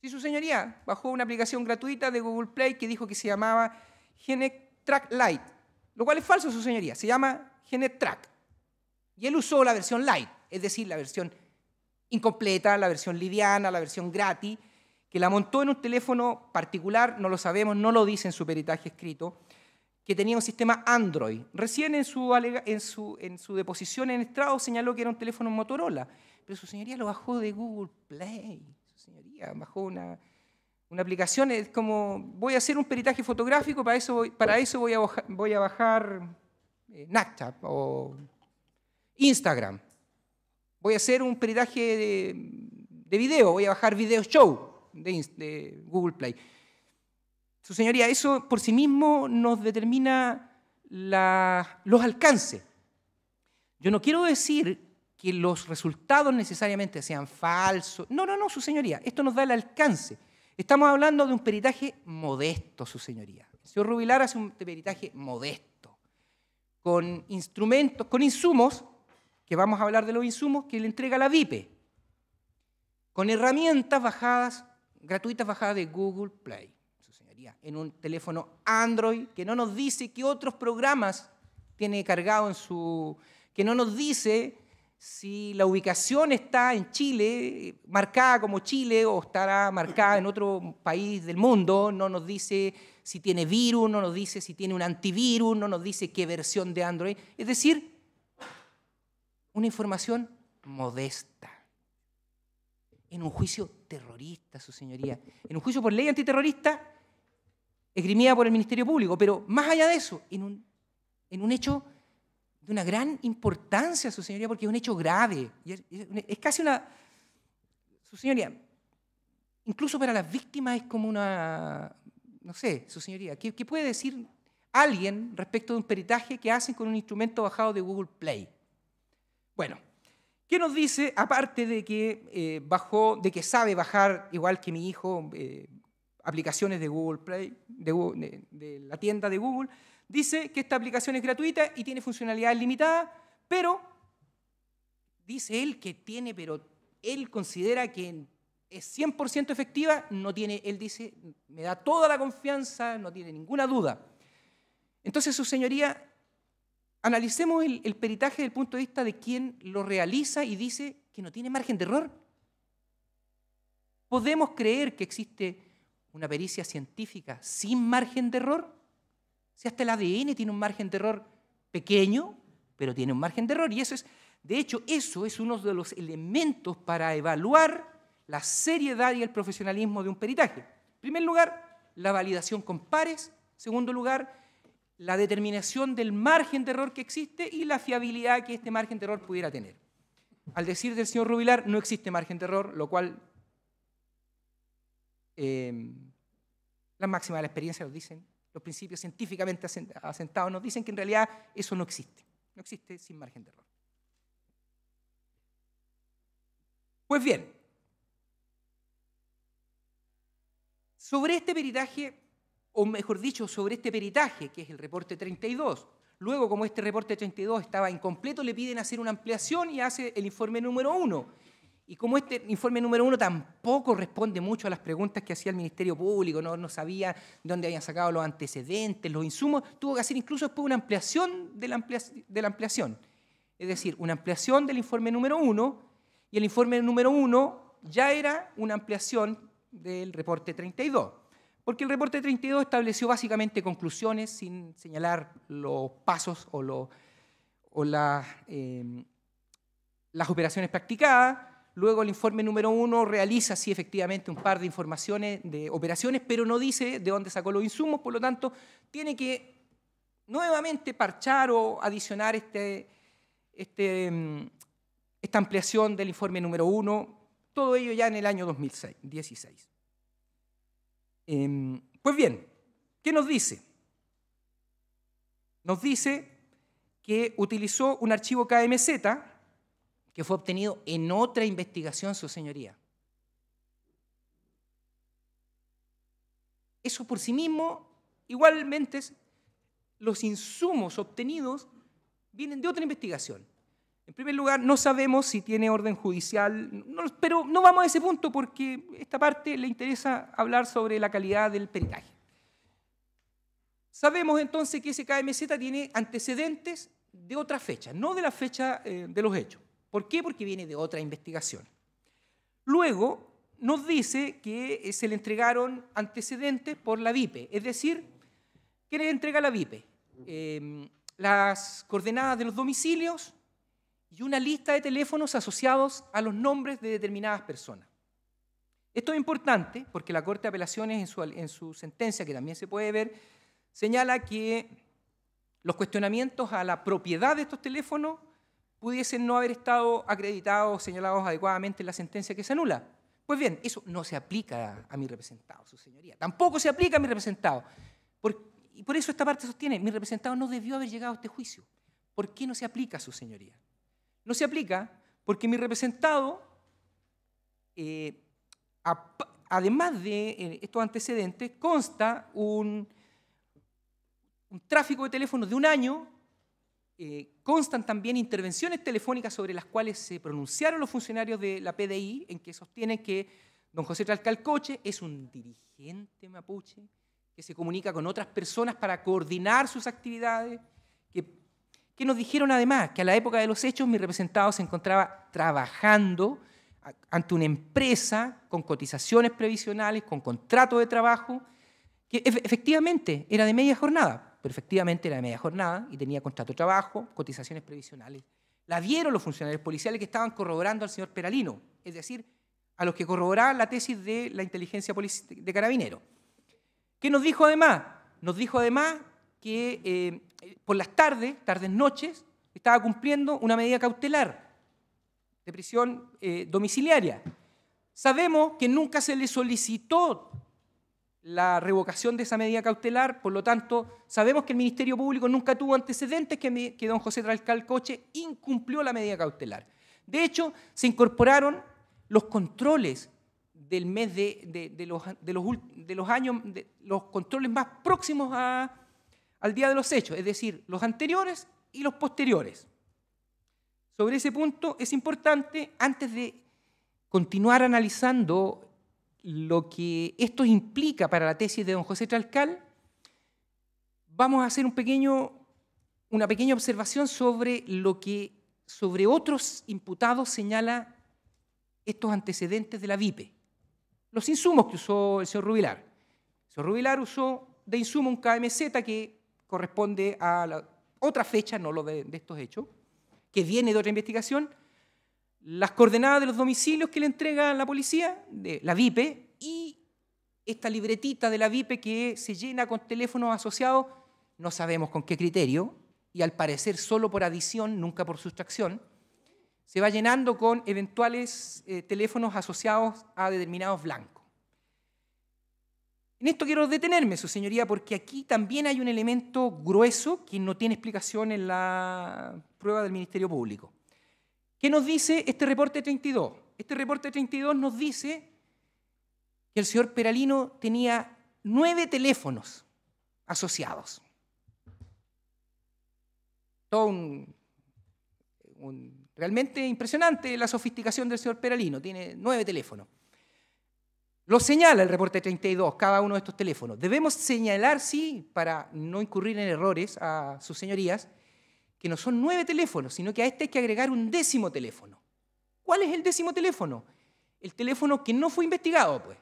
Sí, su señoría, bajó una aplicación gratuita de Google Play que dijo que se llamaba Gene Track Lite lo cual es falso, su señoría. Se llama GeneTrack. Y él usó la versión light, es decir, la versión incompleta, la versión liviana, la versión gratis, que la montó en un teléfono particular, no lo sabemos, no lo dice en su peritaje escrito, que tenía un sistema Android. Recién en su, en su, en su deposición en estrado señaló que era un teléfono Motorola, pero su señoría lo bajó de Google Play, su señoría, bajó una, una aplicación es como, voy a hacer un peritaje fotográfico, para eso voy, para eso voy, a, voy a bajar eh, o Instagram. Voy a hacer un peritaje de, video, voy a bajar Video Show de, Google Play. Su señoría, eso por sí mismo nos determina los alcances. Yo no quiero decir que los resultados necesariamente sean falsos. No, no, no, su señoría, esto nos da el alcance. Estamos hablando de un peritaje modesto, su señoría. El señor Rubilar hace un peritaje modesto, con instrumentos, con insumos, que vamos a hablar de los insumos, que le entrega la VIPE, con herramientas bajadas, gratuitas bajadas de Google Play, su señoría, en un teléfono Android que no nos dice qué otros programas tiene cargado en su... que no nos dice si la ubicación está en Chile, marcada como Chile, o estará marcada en otro país del mundo, no nos dice si tiene virus, no nos dice si tiene un antivirus, no nos dice qué versión de Android. Es decir, una información modesta. En un juicio terrorista, su señoría. En un juicio por ley antiterrorista esgrimida por el Ministerio Público. Pero más allá de eso, en un, en un hecho de una gran importancia, su señoría, porque es un hecho grave. Y es, casi una... Su señoría, incluso para las víctimas es como una... No sé, su señoría, ¿qué, puede decir alguien respecto de un peritaje que hacen con un instrumento bajado de Google Play? Bueno, ¿Qué nos dice, aparte de que, eh, bajó, de que sabe bajar, igual que mi hijo, eh, aplicaciones de Google Play, de, la tienda de Google? Dice que esta aplicación es gratuita y tiene funcionalidades limitadas, pero dice él que tiene, pero él considera que es 100% efectiva, no tiene, él dice, me da toda la confianza, no tiene ninguna duda. Entonces, su señoría, analicemos el, el peritaje desde el punto de vista de quien lo realiza y dice que no tiene margen de error. ¿Podemos creer que existe una pericia científica sin margen de error? Si hasta el ADN tiene un margen de error pequeño, pero tiene un margen de error. Y eso es, de hecho, eso es uno de los elementos para evaluar la seriedad y el profesionalismo de un peritaje. En primer lugar, la validación con pares. En segundo lugar, la determinación del margen de error que existe y la fiabilidad que este margen de error pudiera tener. Al decir del señor Rubilar, no existe margen de error, lo cual eh, la máxima de la experiencia lo dicen los principios científicamente asentados nos dicen que en realidad eso no existe. No existe sin margen de error. Pues bien, sobre este peritaje, o mejor dicho, sobre este peritaje, que es el reporte 32, luego como este reporte 32 estaba incompleto, le piden hacer una ampliación y hace el informe número 1 y como este informe número uno tampoco responde mucho a las preguntas que hacía el Ministerio Público, no, sabía dónde habían sacado los antecedentes, los insumos, tuvo que hacer incluso después una ampliación de la, ampliación, Es decir, una ampliación del informe número uno, y el informe número uno ya era una ampliación del reporte 32. Porque el reporte 32 estableció básicamente conclusiones sin señalar los pasos o, o eh, las operaciones practicadas Luego el informe número uno realiza, sí, efectivamente, un par de informaciones de operaciones, pero no dice de dónde sacó los insumos, por lo tanto, tiene que nuevamente parchar o adicionar este, este, mm, esta ampliación del informe número uno, todo ello ya en el año 2016. Em, pues bien, ¿qué nos dice? Nos dice que utilizó un archivo KMZ que fue obtenido en otra investigación, su señoría. Eso por sí mismo, igualmente, los insumos obtenidos vienen de otra investigación. En primer lugar, no sabemos si tiene orden judicial, pero no vamos a ese punto porque esta parte le interesa hablar sobre la calidad del peritaje. Sabemos entonces que ese KMZ tiene antecedentes de otra fecha, no de la fecha eh, de los hechos. ¿Por qué? Porque viene de otra investigación. Luego nos dice que eh, se le entregaron antecedentes por la VIPE, es decir, ¿qué le entrega la VIPE? Em, las coordenadas de los domicilios y una lista de teléfonos asociados a los nombres de determinadas personas. Esto es importante porque la Corte de Apelaciones en su, sentencia, que también se puede ver, señala que los cuestionamientos a la propiedad de estos teléfonos pudiesen no haber estado acreditados o señalados adecuadamente en la sentencia que se anula. Pues bien, eso no se aplica a mi representado, su señoría. Tampoco se aplica a mi representado. y por eso esta parte sostiene, mi representado no debió haber llegado a este juicio. ¿Por qué no se aplica su señoría? No se aplica porque mi representado, eh, además de eh, estos antecedentes, consta un tráfico de teléfonos de un año eh, constan también intervenciones telefónicas sobre las cuales se pronunciaron los funcionarios de la PDI, en que sostienen que don José Tralcalcoche es un dirigente mapuche que se comunica con otras personas para coordinar sus actividades, que, que nos dijeron además que a la época de los hechos mi representado se encontraba trabajando ante una empresa con cotizaciones previsionales, con contrato de trabajo, que efectivamente era de media jornada, pero efectivamente era media jornada y tenía contrato de trabajo, cotizaciones previsionales. La vieron los funcionarios policiales que estaban corroborando al señor Peralino, es decir, a los que corroboraban la tesis de la inteligencia de carabinero. ¿Qué nos dijo además? Nos dijo además que eh, por las tardes, tardes noches, estaba cumpliendo una medida cautelar de prisión eh, domiciliaria. Sabemos que nunca se le solicitó la revocación de esa medida cautelar, por lo tanto, sabemos que el Ministerio Público nunca tuvo antecedentes que, que don José Tralcalcoche incumplió la medida cautelar. De hecho, se incorporaron los controles del mes de, los, de los, años, los controles más próximos al día de los hechos, es decir, los anteriores y los posteriores. Sobre ese punto es importante, antes de continuar analizando lo que esto implica para la tesis de don José Tralcal, vamos a hacer una pequeña observación sobre lo que sobre otros imputados señala estos antecedentes de la VIPE. Los insumos que usó el señor Rubilar. El señor Rubilar usó de insumo un KMZ que corresponde a otra fecha, no lo de estos hechos, que viene de otra investigación, las coordenadas de los domicilios que le entrega la policía, de la VIPE, y esta libretita de la VIPE que se llena con teléfonos asociados, no sabemos con qué criterio, y al parecer solo por adición, nunca por sustracción, se va llenando con eventuales eh, teléfonos asociados a determinados blancos. En esto quiero detenerme, su señoría, porque aquí también hay un elemento grueso que no tiene explicación en la prueba del Ministerio Público. ¿Qué nos dice este reporte 32? Este reporte 32 nos dice que el señor Peralino tenía nueve teléfonos asociados. realmente impresionante la sofisticación del señor Peralino, tiene nueve teléfonos. Lo señala el reporte 32, cada uno de estos teléfonos. Debemos señalar, sí, para no incurrir en errores a sus señorías, no son nueve teléfonos, sino que a este hay que agregar un décimo teléfono. ¿Cuál es el décimo teléfono? El teléfono que no fue investigado, pues.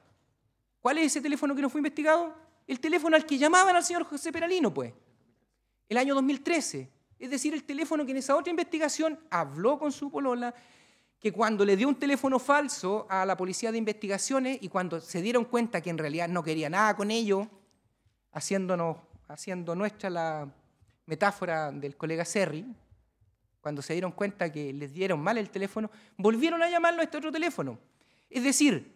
¿Cuál es ese teléfono que no fue investigado? El teléfono al que llamaban al señor José Peralino, pues. El año 2013. Es decir, el teléfono que en esa otra investigación habló con su polola, que cuando le dio un teléfono falso a la policía de investigaciones y cuando se dieron cuenta que en realidad no quería nada con ello, haciéndonos, haciendo nuestra la, metáfora del colega Serri, cuando se dieron cuenta que les dieron mal el teléfono, volvieron a llamarlo a este otro teléfono. Es decir,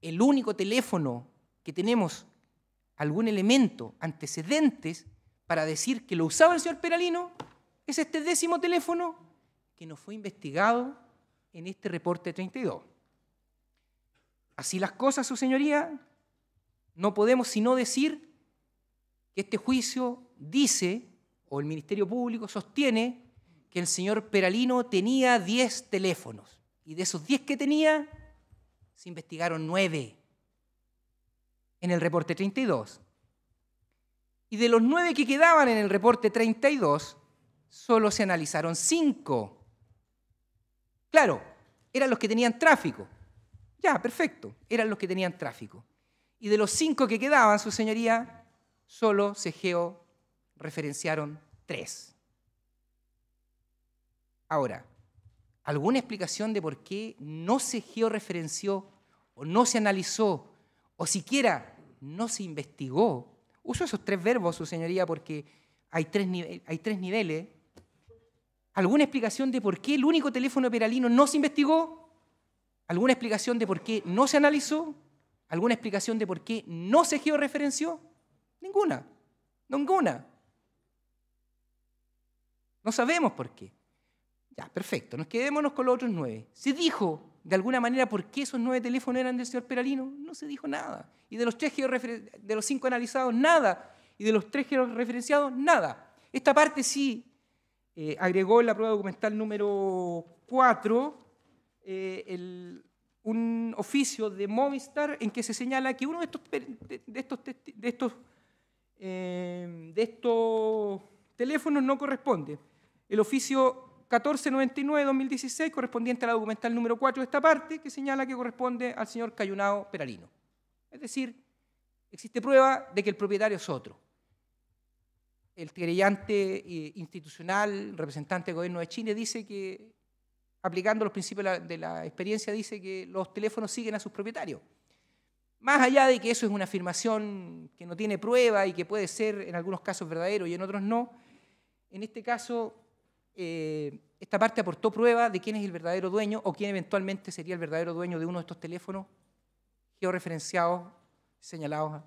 el único teléfono que tenemos algún elemento, antecedentes, para decir que lo usaba el señor Peralino, es este décimo teléfono que nos fue investigado en este reporte 32. Así las cosas, su señoría, no podemos sino decir que este juicio dice o el Ministerio Público sostiene que el señor Peralino tenía 10 teléfonos y de esos 10 que tenía se investigaron 9 en el reporte 32. Y de los 9 que quedaban en el reporte 32, solo se analizaron 5. Claro, eran los que tenían tráfico. Ya, perfecto, eran los que tenían tráfico. Y de los 5 que quedaban, su señoría, solo se geo referenciaron tres. Ahora, ¿alguna explicación de por qué no se georreferenció o no se analizó o siquiera no se investigó? Uso esos tres verbos, su señoría, porque hay tres, hay tres niveles. ¿Alguna explicación de por qué el único teléfono peralino no se investigó? ¿Alguna explicación de por qué no se analizó? ¿Alguna explicación de por qué no se georreferenció? Ninguna, ninguna. No sabemos por qué. Ya, perfecto, nos quedémonos con los otros nueve. ¿Se dijo de alguna manera por qué esos nueve teléfonos eran del señor Peralino? No se dijo nada. Y de los, tres de los cinco analizados, nada. Y de los tres referenciados, nada. Esta parte sí eh, agregó en la prueba documental número cuatro eh, un oficio de Movistar en que se señala que uno de estos, estos, eh, de estos teléfonos no corresponde. El oficio 1499-2016, correspondiente a la documental número 4 de esta parte, que señala que corresponde al señor Cayunao Peralino. Es decir, existe prueba de que el propietario es otro. El querellante eh, institucional, representante del gobierno de Chile, dice que, aplicando los principios de la experiencia, dice que los teléfonos siguen a sus propietarios. Más allá de que eso es una afirmación que no tiene prueba y que puede ser en algunos casos verdadero y en otros no, en este caso eh, esta parte aportó prueba de quién es el verdadero dueño o quién eventualmente sería el verdadero dueño de uno de estos teléfonos georreferenciados, señalados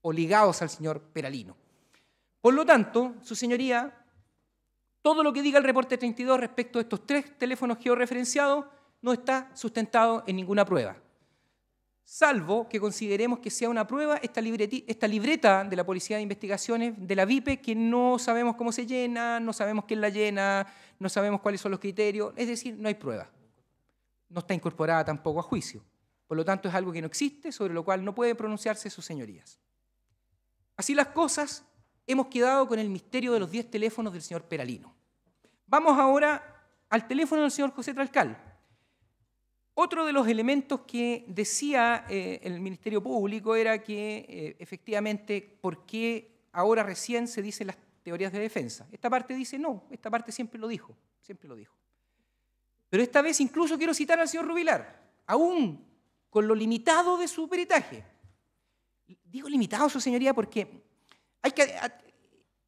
o ligados al señor Peralino. Por lo tanto, su señoría, todo lo que diga el reporte 32 respecto a estos tres teléfonos georreferenciados no está sustentado en ninguna prueba salvo que consideremos que sea una prueba esta, libreta de la Policía de Investigaciones de la VIPE que no sabemos cómo se llena, no sabemos quién la llena, no sabemos cuáles son los criterios, es decir, no hay prueba. No está incorporada tampoco a juicio. Por lo tanto, es algo que no existe, sobre lo cual no pueden pronunciarse sus señorías. Así las cosas, hemos quedado con el misterio de los 10 teléfonos del señor Peralino. Vamos ahora al teléfono del señor José Tralcal, otro de los elementos que decía eh, el Ministerio Público era que eh, efectivamente, ¿por qué ahora recién se dicen las teorías de defensa? Esta parte dice no, esta parte siempre lo dijo, siempre lo dijo. Pero esta vez incluso quiero citar al señor Rubilar, aún con lo limitado de su peritaje. Digo limitado, su señoría, porque hay que,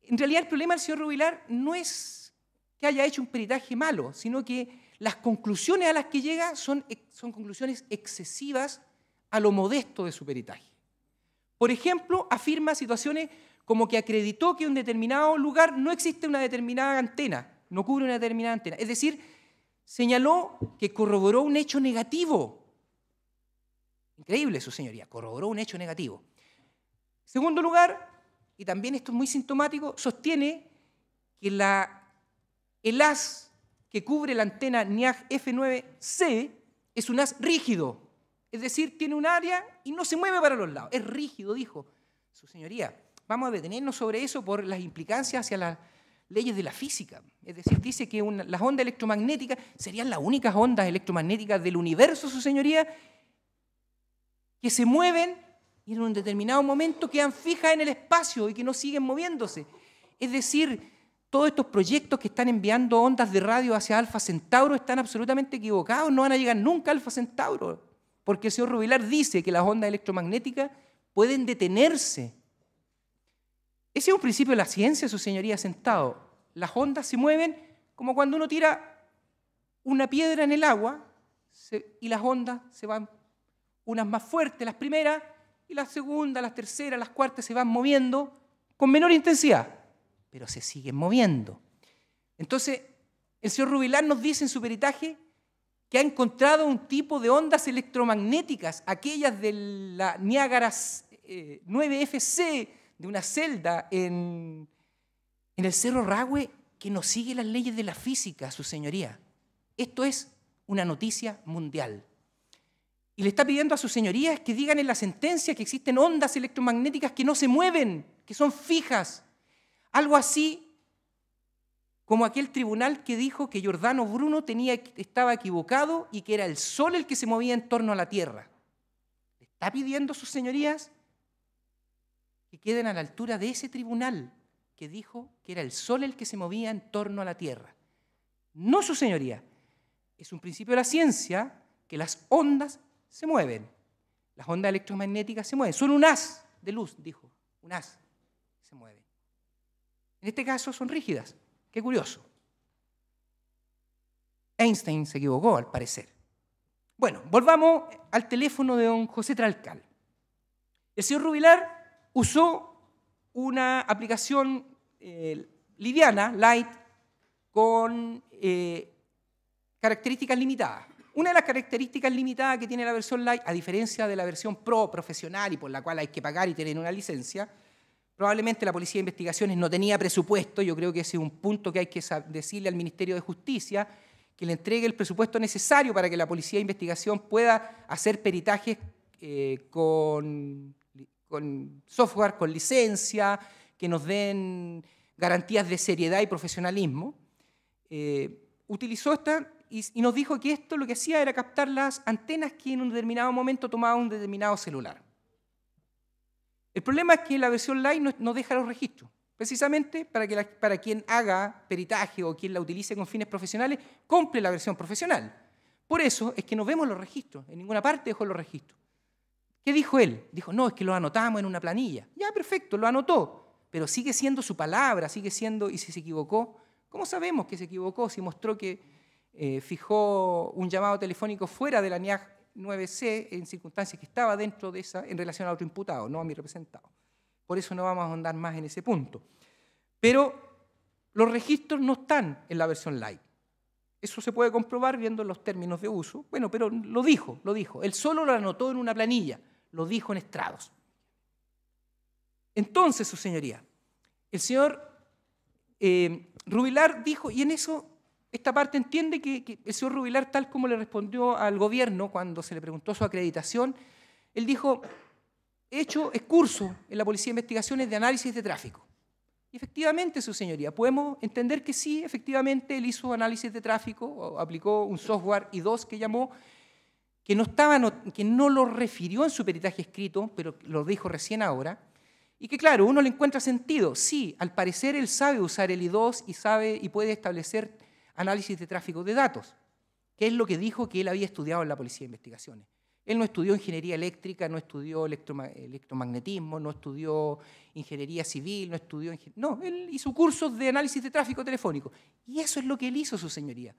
en realidad el problema del señor Rubilar no es que haya hecho un peritaje malo, sino que las conclusiones a las que llega son, son conclusiones excesivas a lo modesto de su peritaje. Por ejemplo, afirma situaciones como que acreditó que en un determinado lugar no existe una determinada antena, no cubre una determinada antena. Es decir, señaló que corroboró un hecho negativo. Increíble, su señoría, corroboró un hecho negativo. Segundo lugar, y también esto es muy sintomático, sostiene que la, el as que cubre la antena NIAG F9C es un haz rígido, es decir, tiene un área y no se mueve para los lados, es rígido, dijo su señoría. Vamos a detenernos sobre eso por las implicancias hacia las leyes de la física. Es decir, dice que las ondas electromagnéticas serían las únicas ondas electromagnéticas del universo, su señoría, que se mueven y en un determinado momento quedan fijas en el espacio y que no siguen moviéndose. Es decir, todos estos proyectos que están enviando ondas de radio hacia Alfa Centauro están absolutamente equivocados, no van a llegar nunca a Alfa Centauro, porque el señor Rubilar dice que las ondas electromagnéticas pueden detenerse. Ese es un principio de la ciencia, su señoría, sentado. Las ondas se mueven como cuando uno tira una piedra en el agua y las ondas se van, unas más fuertes, las primeras, y las segundas, las terceras, las cuartas se van moviendo con menor intensidad pero se siguen moviendo. Entonces, el señor Rubilán nos dice en su peritaje que ha encontrado un tipo de ondas electromagnéticas, aquellas de la Niágara 9FC, eh, de una celda en, el Cerro Ragüe, que no sigue las leyes de la física, su señoría. Esto es una noticia mundial. Y le está pidiendo a su señorías que digan en la sentencia que existen ondas electromagnéticas que no se mueven, que son fijas, algo así como aquel tribunal que dijo que Giordano Bruno estaba equivocado y que era el sol el que se movía en torno a la tierra. está pidiendo sus señorías que queden a la altura de ese tribunal que dijo que era el sol el que se movía en torno a la tierra? No su señoría. Es un principio de la ciencia que las ondas se mueven. Las ondas electromagnéticas se mueven. son un haz de luz, dijo. Un haz se mueve. En este caso son rígidas. Qué curioso. Einstein se equivocó, al parecer. Bueno, volvamos al teléfono de don José Tralcal. El señor Rubilar usó una aplicación eh, liviana, light, con eh, características limitadas. Una de las características limitadas que tiene la versión light, a diferencia de la versión pro profesional y por la cual hay que pagar y tener una licencia, Probablemente la Policía de Investigaciones no tenía presupuesto, yo creo que ese es un punto que hay que decirle al Ministerio de Justicia, que le entregue el presupuesto necesario para que la Policía de Investigación pueda hacer peritajes eh, con, software, con licencia, que nos den garantías de seriedad y profesionalismo. Eh, utilizó esta y nos dijo que esto lo que hacía era captar las antenas que en un determinado momento tomaba un determinado celular. El problema es que la versión live no, deja los registros, precisamente para que para quien haga peritaje o quien la utilice con fines profesionales, cumple la versión profesional. Por eso es que no vemos los registros, en ninguna parte dejó los registros. ¿Qué dijo él? Dijo, no, es que lo anotamos en una planilla. Ya, perfecto, lo anotó, pero sigue siendo su palabra, sigue siendo, y si se equivocó, ¿cómo sabemos que se equivocó si mostró que eh, fijó un llamado telefónico fuera de la NIAG 9C en circunstancias que estaba dentro de esa en relación a otro imputado, no a mi representado. Por eso no vamos a ahondar más en ese punto. Pero los registros no están en la versión light. Eso se puede comprobar viendo los términos de uso. Bueno, pero lo dijo, lo dijo. Él solo lo anotó en una planilla, lo dijo en estrados. Entonces, su señoría, el señor eh, Rubilar dijo, y en eso esta parte entiende que, el señor Rubilar, tal como le respondió al gobierno cuando se le preguntó su acreditación, él dijo, he hecho curso en la Policía de Investigaciones de Análisis de Tráfico. Y efectivamente, su señoría, podemos entender que sí, efectivamente, él hizo análisis de tráfico, aplicó un software I2 que llamó, que no, que no lo refirió en su peritaje escrito, pero lo dijo recién ahora, y que claro, uno le encuentra sentido. Sí, al parecer él sabe usar el I2 y sabe y puede establecer análisis de tráfico de datos, que es lo que dijo que él había estudiado en la Policía de Investigaciones. Él no estudió ingeniería eléctrica, no estudió electromagnetismo, no estudió ingeniería civil, no estudió... No, él hizo cursos de análisis de tráfico telefónico. Y eso es lo que él hizo, su señoría.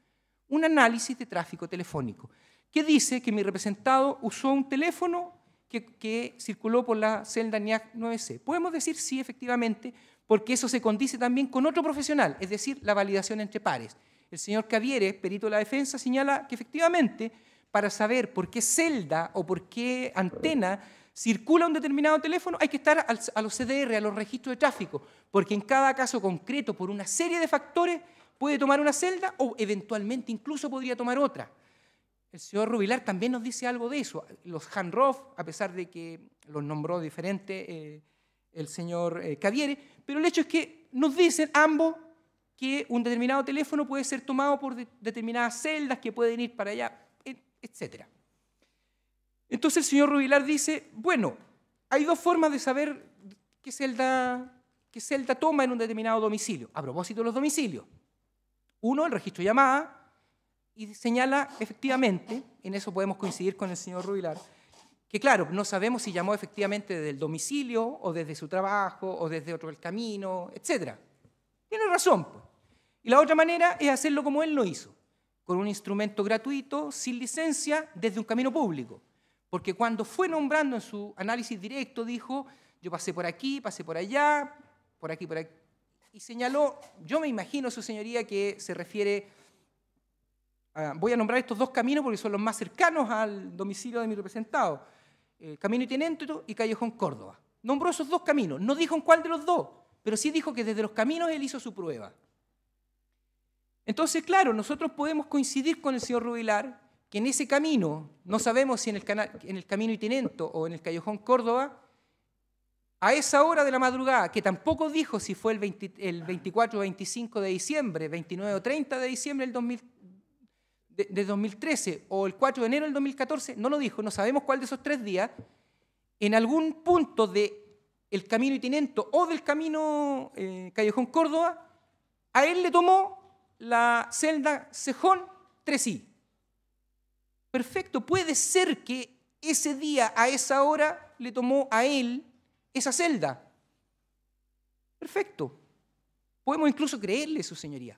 Un análisis de tráfico telefónico, que dice que mi representado usó un teléfono que, que circuló por la celda NIAC 9C. Podemos decir sí, efectivamente, porque eso se condice también con otro profesional, es decir, la validación entre pares el señor Cavieres, perito de la defensa, señala que efectivamente para saber por qué celda o por qué antena circula un determinado teléfono, hay que estar a los CDR, a los registros de tráfico, porque en cada caso concreto, por una serie de factores, puede tomar una celda o eventualmente incluso podría tomar otra. El señor Rubilar también nos dice algo de eso. Los Hanroff, a pesar de que los nombró diferente eh, el señor eh, pero el hecho es que nos dicen ambos que un determinado teléfono puede ser tomado por determinadas celdas que pueden ir para allá, e-, etc. Entonces el señor Rubilar dice, bueno, hay dos formas de saber qué celda, qué celda toma en un determinado domicilio. A propósito de los domicilios. Uno, el registro de llamada, y señala efectivamente, en eso podemos coincidir con el señor Rubilar, que claro, no sabemos si llamó efectivamente desde el domicilio o desde su trabajo o desde otro el camino, etc. Tiene razón. Pues. Y la otra manera es hacerlo como él lo hizo, con un instrumento gratuito, sin licencia, desde un camino público. Porque cuando fue nombrando en su análisis directo, dijo, yo pasé por aquí, pasé por allá, por aquí, por aquí. Y señaló, yo me imagino, su señoría, que se refiere, voy a nombrar estos dos caminos porque son los más cercanos al domicilio de mi representado, el eh, Camino Itinerante y Callejón Córdoba. Nombró esos dos caminos, no dijo en cuál de los dos, pero sí dijo que desde los caminos él hizo su prueba. Entonces, claro, nosotros podemos coincidir con el señor Rubilar que en ese camino, no sabemos si en el, canal, en el camino itinento o en el callejón Córdoba, a esa hora de la madrugada, que tampoco dijo si fue el, 24 o 25 de diciembre, 29 o 30 de diciembre del de, 2013 o el 4 de enero del 2014, no lo dijo, no sabemos cuál de esos tres días, en algún punto del el camino itinento o del camino eh, Callejón Córdoba, a él le tomó la celda Sejón 3i. Perfecto, puede ser que ese día, a esa hora, le tomó a él esa celda. Perfecto. Podemos incluso creerle, su señoría.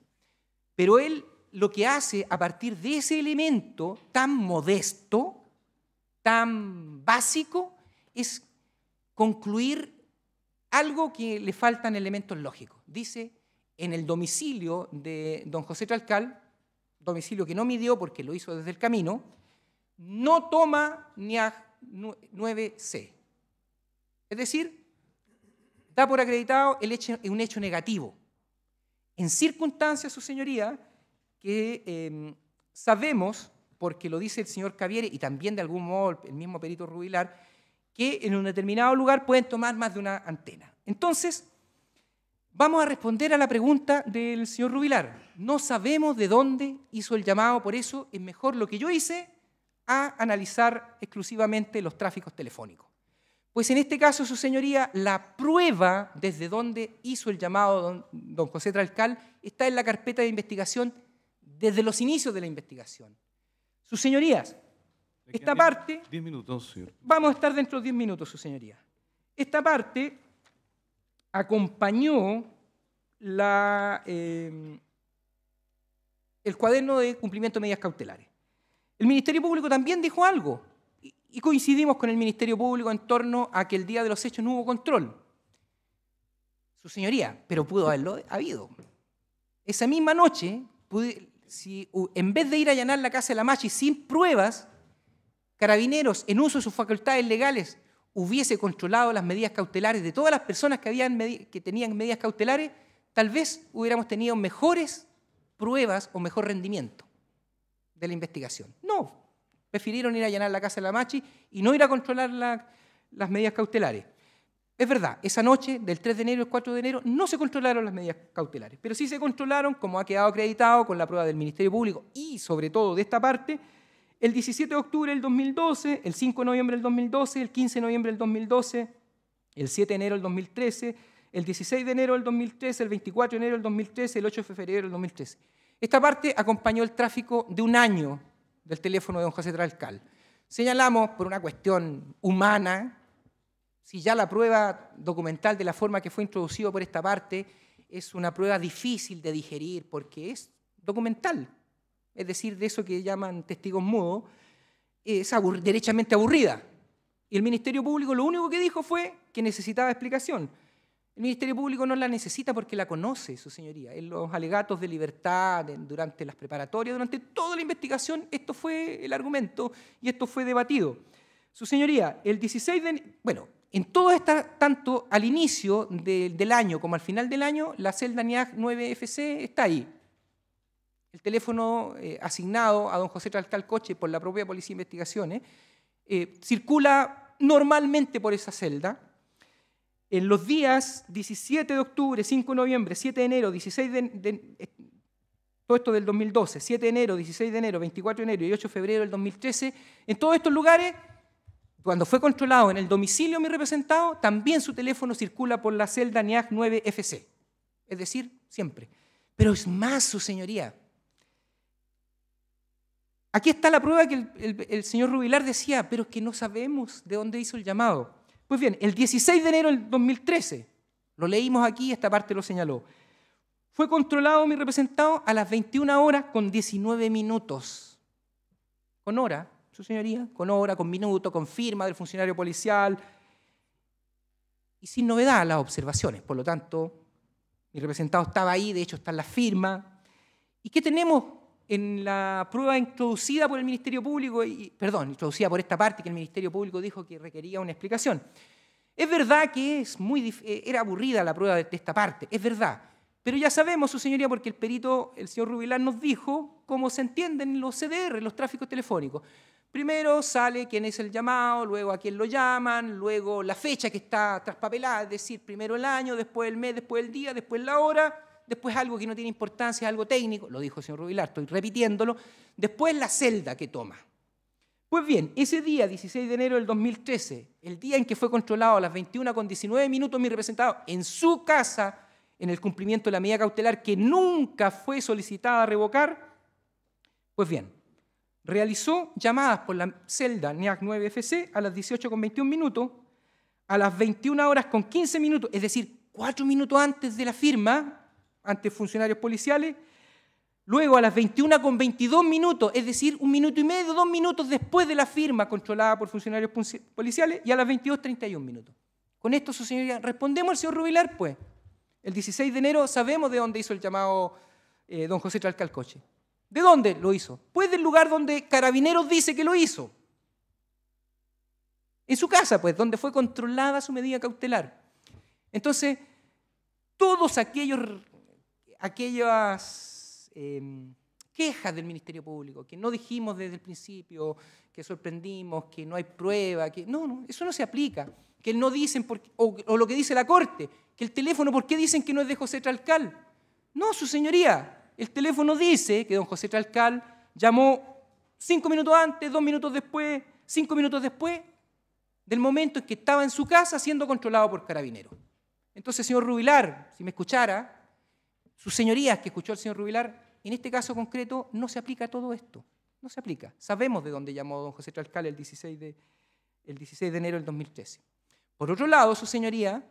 Pero él lo que hace a partir de ese elemento tan modesto, tan básico, es concluir algo que le faltan elementos lógicos. Dice, en el domicilio de don José Tralcal, domicilio que no midió porque lo hizo desde el camino, no toma NIAG 9C. Es decir, da por acreditado un hecho negativo. En circunstancias, su señoría, que em, sabemos, porque lo dice el señor Caviere y también de algún modo el mismo perito Rubilar, que en un determinado lugar pueden tomar más de una antena. Entonces, Vamos a responder a la pregunta del señor Rubilar. No sabemos de dónde hizo el llamado, por eso es mejor lo que yo hice a analizar exclusivamente los tráficos telefónicos. Pues en este caso, su señoría, la prueba desde dónde hizo el llamado don, José Tralcal está en la carpeta de investigación desde los inicios de la investigación. Sus señorías, esta parte... minutos, Vamos a estar dentro de 10 minutos, su señoría. Esta parte acompañó em, el cuaderno de cumplimiento de medidas cautelares. El Ministerio Público también dijo algo, y coincidimos con el Ministerio Público en torno a que el día de los hechos no hubo control. Su señoría, pero pudo haberlo habido. Esa misma noche, en vez de ir a allanar la casa de la Machi sin pruebas, carabineros, en uso de sus facultades legales, hubiese controlado las medidas cautelares de todas las personas que, tenían medidas cautelares, tal vez hubiéramos tenido mejores pruebas o mejor rendimiento de la investigación. No, prefirieron ir a llenar la casa de la Machi y no ir a controlar las medidas cautelares. Es verdad, esa noche del 3 de enero al 4 de enero no se controlaron las medidas cautelares, pero sí se controlaron, como ha quedado acreditado con la prueba del Ministerio Público y sobre todo de esta parte, el 17 de octubre del 2012, el 5 de noviembre del 2012, el 15 de noviembre del 2012, el 7 de enero del 2013, el 16 de enero del 2013, el 24 de enero del 2013, el 8 de febrero del 2013. Esta parte acompañó el tráfico de un año del teléfono de don José Tralcal. Señalamos, por una cuestión humana, si ya la prueba documental de la forma que fue introducido por esta parte es una prueba difícil de digerir porque es documental, es decir, de eso que llaman testigos mudos, es derechamente aburrida. Y el Ministerio Público lo único que dijo fue que necesitaba explicación. El Ministerio Público no la necesita porque la conoce, su señoría. En los alegatos de libertad, durante las preparatorias, durante toda la investigación, esto fue el argumento y esto fue debatido. Su señoría, el 16 de... Bueno, en todo esta, tanto al inicio del año como al final del año, la celda NIAC 9FC está ahí el teléfono eh, asignado a don José Tralcal Coche por la propia Policía de Investigaciones, eh, circula normalmente por esa celda. En los días 17 de octubre, 5 de noviembre, 7 de enero, 16 de, eh, todo esto del 2012, 7 de enero, 16 de enero, 24 de enero y 8 de febrero del 2013, en todos estos lugares, cuando fue controlado en el domicilio mi representado, también su teléfono circula por la celda NIAC 9FC. Es decir, siempre. Pero es más, su señoría. Aquí está la prueba que el, señor Rubilar decía, pero es que no sabemos de dónde hizo el llamado. Pues bien, el 16 de enero del 2013, lo leímos aquí, esta parte lo señaló, fue controlado mi representado a las 21 horas con 19 minutos. Con hora, su señoría, con hora, con minuto, con firma del funcionario policial. Y sin novedad las observaciones, por lo tanto, mi representado estaba ahí, de hecho está en la firma. ¿Y qué tenemos en la prueba introducida por el Ministerio Público, perdón, introducida por esta parte que el Ministerio Público dijo que requería una explicación. Es verdad que es muy eh, era aburrida la prueba de esta parte, es verdad. Pero ya sabemos, su señoría, porque el perito, el señor Rubilar, nos dijo cómo se entienden los CDR, los tráficos telefónicos. Primero sale quién es el llamado, luego a quién lo llaman, luego la fecha que está traspapelada, es decir, primero el año, después el mes, después el día, después la hora, después algo que no tiene importancia, algo técnico, lo dijo el señor Rubilar, estoy repitiéndolo, después la celda que toma. Pues bien, ese día, 16 de enero del 2013, el día en que fue controlado a las 21 con 19 minutos mi representado en su casa, en el cumplimiento de la medida cautelar que nunca fue solicitada a revocar, pues bien, realizó llamadas por la celda NIAC 9FC a las 18 con 21 minutos, a las 21 horas con 15 minutos, es decir, cuatro minutos antes de la firma, ante funcionarios policiales. Luego, a las 21 con 22 minutos, es decir, un minuto y medio, dos minutos después de la firma controlada por funcionarios policiales, y a las 22.31 minutos. Con esto, su señoría, respondemos al señor Rubilar, pues. El 16 de enero sabemos de dónde hizo el llamado eh, don José Tralcalcoche. ¿De dónde lo hizo? Pues del lugar donde Carabineros dice que lo hizo. En su casa, pues, donde fue controlada su medida cautelar. Entonces, todos aquellos aquellas em, quejas del Ministerio Público, que no dijimos desde el principio, que sorprendimos, que no hay prueba, que no, no, eso no se aplica, que no dicen, o, lo que dice la Corte, que el teléfono, ¿por qué dicen que no es de José Tralcal? No, su señoría, el teléfono dice que don José Tralcal llamó cinco minutos antes, dos minutos después, cinco minutos después del momento en que estaba en su casa siendo controlado por carabineros. Entonces, señor Rubilar, si me escuchara, sus señorías que escuchó el señor Rubilar, en este caso concreto no se aplica todo esto. No se aplica. Sabemos de dónde llamó don José Tralcal el 16 de, el 16 de enero del 2013. Por otro lado, su señoría,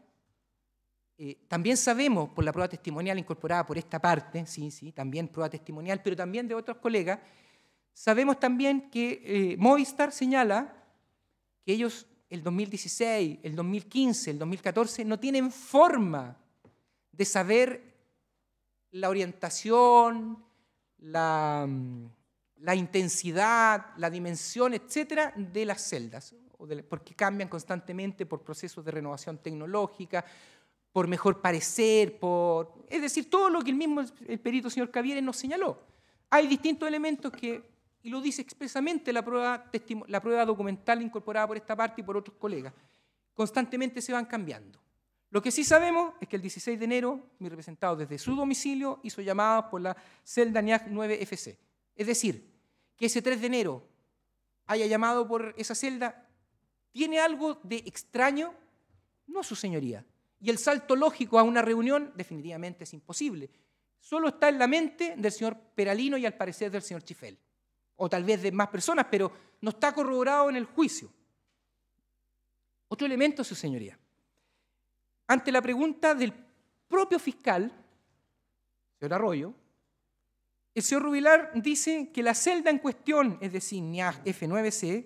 eh, también sabemos por la prueba testimonial incorporada por esta parte, sí, sí, también prueba testimonial, pero también de otros colegas, sabemos también que eh, Movistar señala que ellos el 2016, el 2015, el 2014 no tienen forma de saber la orientación, la, intensidad, la dimensión, etcétera, de las celdas, porque cambian constantemente por procesos de renovación tecnológica, por mejor parecer, por... Es decir, todo lo que el mismo el perito señor Cavier, nos señaló. Hay distintos elementos que, y lo dice expresamente la prueba, la prueba documental incorporada por esta parte y por otros colegas, constantemente se van cambiando. Lo que sí sabemos es que el 16 de enero, mi representado desde su domicilio hizo llamadas por la celda NIAC 9FC. Es decir, que ese 3 de enero haya llamado por esa celda, ¿tiene algo de extraño? No, su señoría. Y el salto lógico a una reunión definitivamente es imposible. Solo está en la mente del señor Peralino y al parecer del señor Chifel, o tal vez de más personas, pero no está corroborado en el juicio. Otro elemento, su señoría ante la pregunta del propio fiscal, señor Arroyo, el señor Rubilar dice que la celda en cuestión, es decir, NIAG F9C,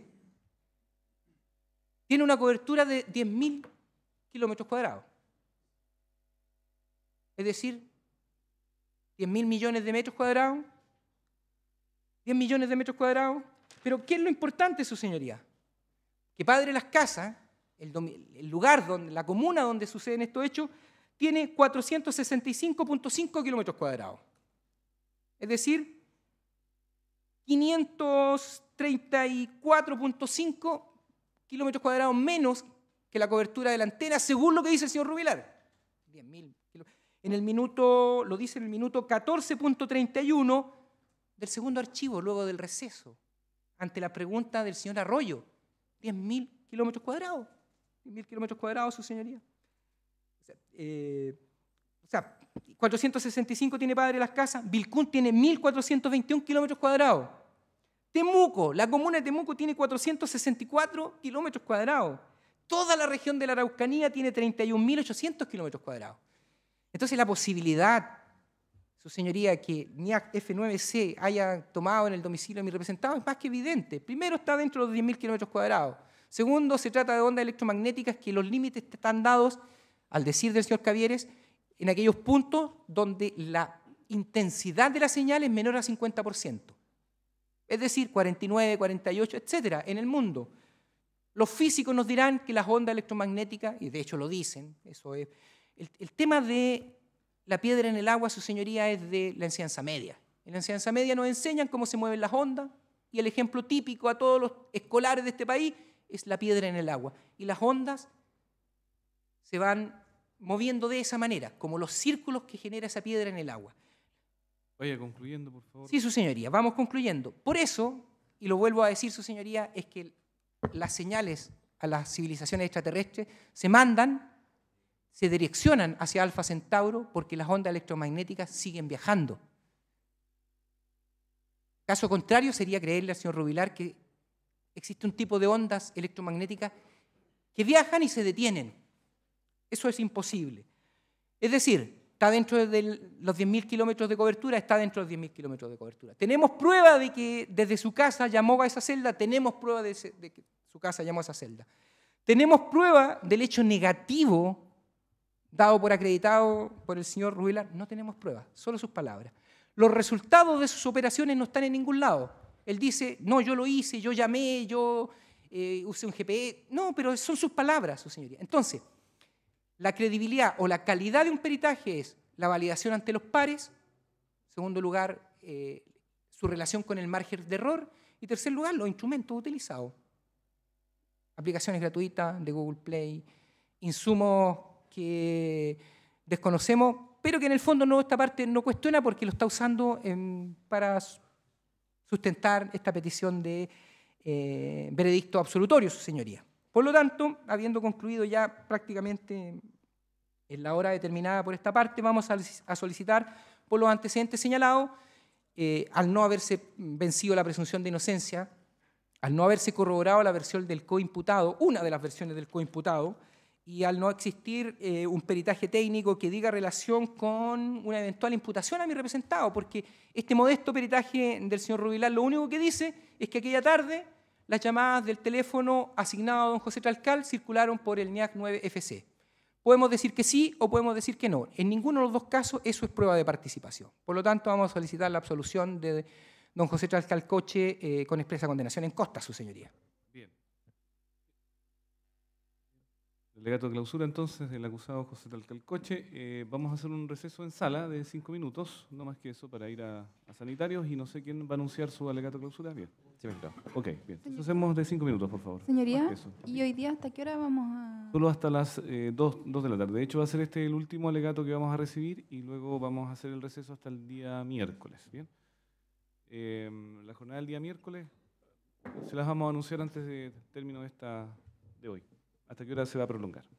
tiene una cobertura de 10.000 kilómetros cuadrados. Es decir, 10.000 millones de metros cuadrados, 10 millones de metros cuadrados. Pero ¿qué es lo importante, su señoría? Que Padre Las Casas el, lugar, donde, la comuna donde suceden estos hechos, tiene 465.5 kilómetros cuadrados. Es decir, 534.5 kilómetros cuadrados menos que la cobertura de la antena, según lo que dice el señor Rubilar. En el minuto, lo dice en el minuto 14.31 del segundo archivo, luego del receso, ante la pregunta del señor Arroyo. 10.000 kilómetros cuadrados. 1000 kilómetros cuadrados, su señoría. O sea, 465 eh, tiene Padre Las Casas, Vilcún tiene 1421 kilómetros cuadrados. Temuco, la comuna de Temuco tiene 464 kilómetros cuadrados. Toda la región de la Araucanía tiene 31.800 kilómetros cuadrados. Entonces la posibilidad, su señoría, que NIAC F9C haya tomado en el domicilio de mi representado es más que evidente. Primero está dentro de los 10.000 kilómetros cuadrados. Segundo, se trata de ondas electromagnéticas que los límites están dados, al decir del señor Cavieres, en aquellos puntos donde la intensidad de la señal es menor a 50%. Es decir, 49, 48, etcétera, en el mundo. Los físicos nos dirán que las ondas electromagnéticas, y de hecho lo dicen, eso es. El, el tema de la piedra en el agua, su señoría, es de la enseñanza media. En la enseñanza media nos enseñan cómo se mueven las ondas, y el ejemplo típico a todos los escolares de este país es la piedra en el agua. Y las ondas se van moviendo de esa manera, como los círculos que genera esa piedra en el agua. Vaya concluyendo, por favor. Sí, su señoría, vamos concluyendo. Por eso, y lo vuelvo a decir, su señoría, es que las señales a las civilizaciones extraterrestres se mandan, se direccionan hacia Alfa Centauro porque las ondas electromagnéticas siguen viajando. Caso contrario sería creerle al señor Rubilar que existe un tipo de ondas electromagnéticas que viajan y se detienen. Eso es imposible. Es decir, está dentro de los 10.000 kilómetros de cobertura, está dentro de los 10.000 kilómetros de cobertura. Tenemos prueba de que desde su casa llamó a esa celda, tenemos prueba de, que su casa llamó a esa celda. Tenemos prueba del hecho negativo dado por acreditado por el señor Ruilar. no tenemos prueba, solo sus palabras. Los resultados de sus operaciones no están en ningún lado. Él dice, no, yo lo hice, yo llamé, yo eh, usé un GPE. No, pero son sus palabras, su señoría. Entonces, la credibilidad o la calidad de un peritaje es la validación ante los pares, segundo lugar, eh, su relación con el margen de error, y tercer lugar, los instrumentos utilizados. Aplicaciones gratuitas de Google Play, insumos que desconocemos, pero que en el fondo no, esta parte no cuestiona porque lo está usando para sustentar esta petición de eh, veredicto absolutorio, su señoría. Por lo tanto, habiendo concluido ya prácticamente en la hora determinada por esta parte, vamos a solicitar por los antecedentes señalados, eh, al no haberse vencido la presunción de inocencia, al no haberse corroborado la versión del coimputado, una de las versiones del coimputado, y al no existir eh, un peritaje técnico que diga relación con una eventual imputación a mi representado, porque este modesto peritaje del señor Rubilar lo único que dice es que aquella tarde las llamadas del teléfono asignado a don José Tralcal circularon por el NIAC 9FC. Podemos decir que sí o podemos decir que no. En ninguno de los dos casos eso es prueba de participación. Por lo tanto, vamos a solicitar la absolución de don José Tralcal Coche eh, con expresa condenación en costa, su señoría. Alegato de clausura, entonces, del acusado José Talcalcoche. Eh, vamos a hacer un receso en sala de cinco minutos, no más que eso, para ir a, sanitarios y no sé quién va a anunciar su alegato de clausura. Bien. Sí, me Ok, bien. Entonces hacemos de cinco minutos, por favor. Señoría, ¿y hoy día hasta qué hora vamos a...? Solo hasta las eh, dos, de la tarde. De hecho, va a ser este el último alegato que vamos a recibir y luego vamos a hacer el receso hasta el día miércoles, ¿bien? Em, la jornada del día miércoles se las vamos a anunciar antes de término de esta de hoy. ¿Hasta qué hora se va a prolongar?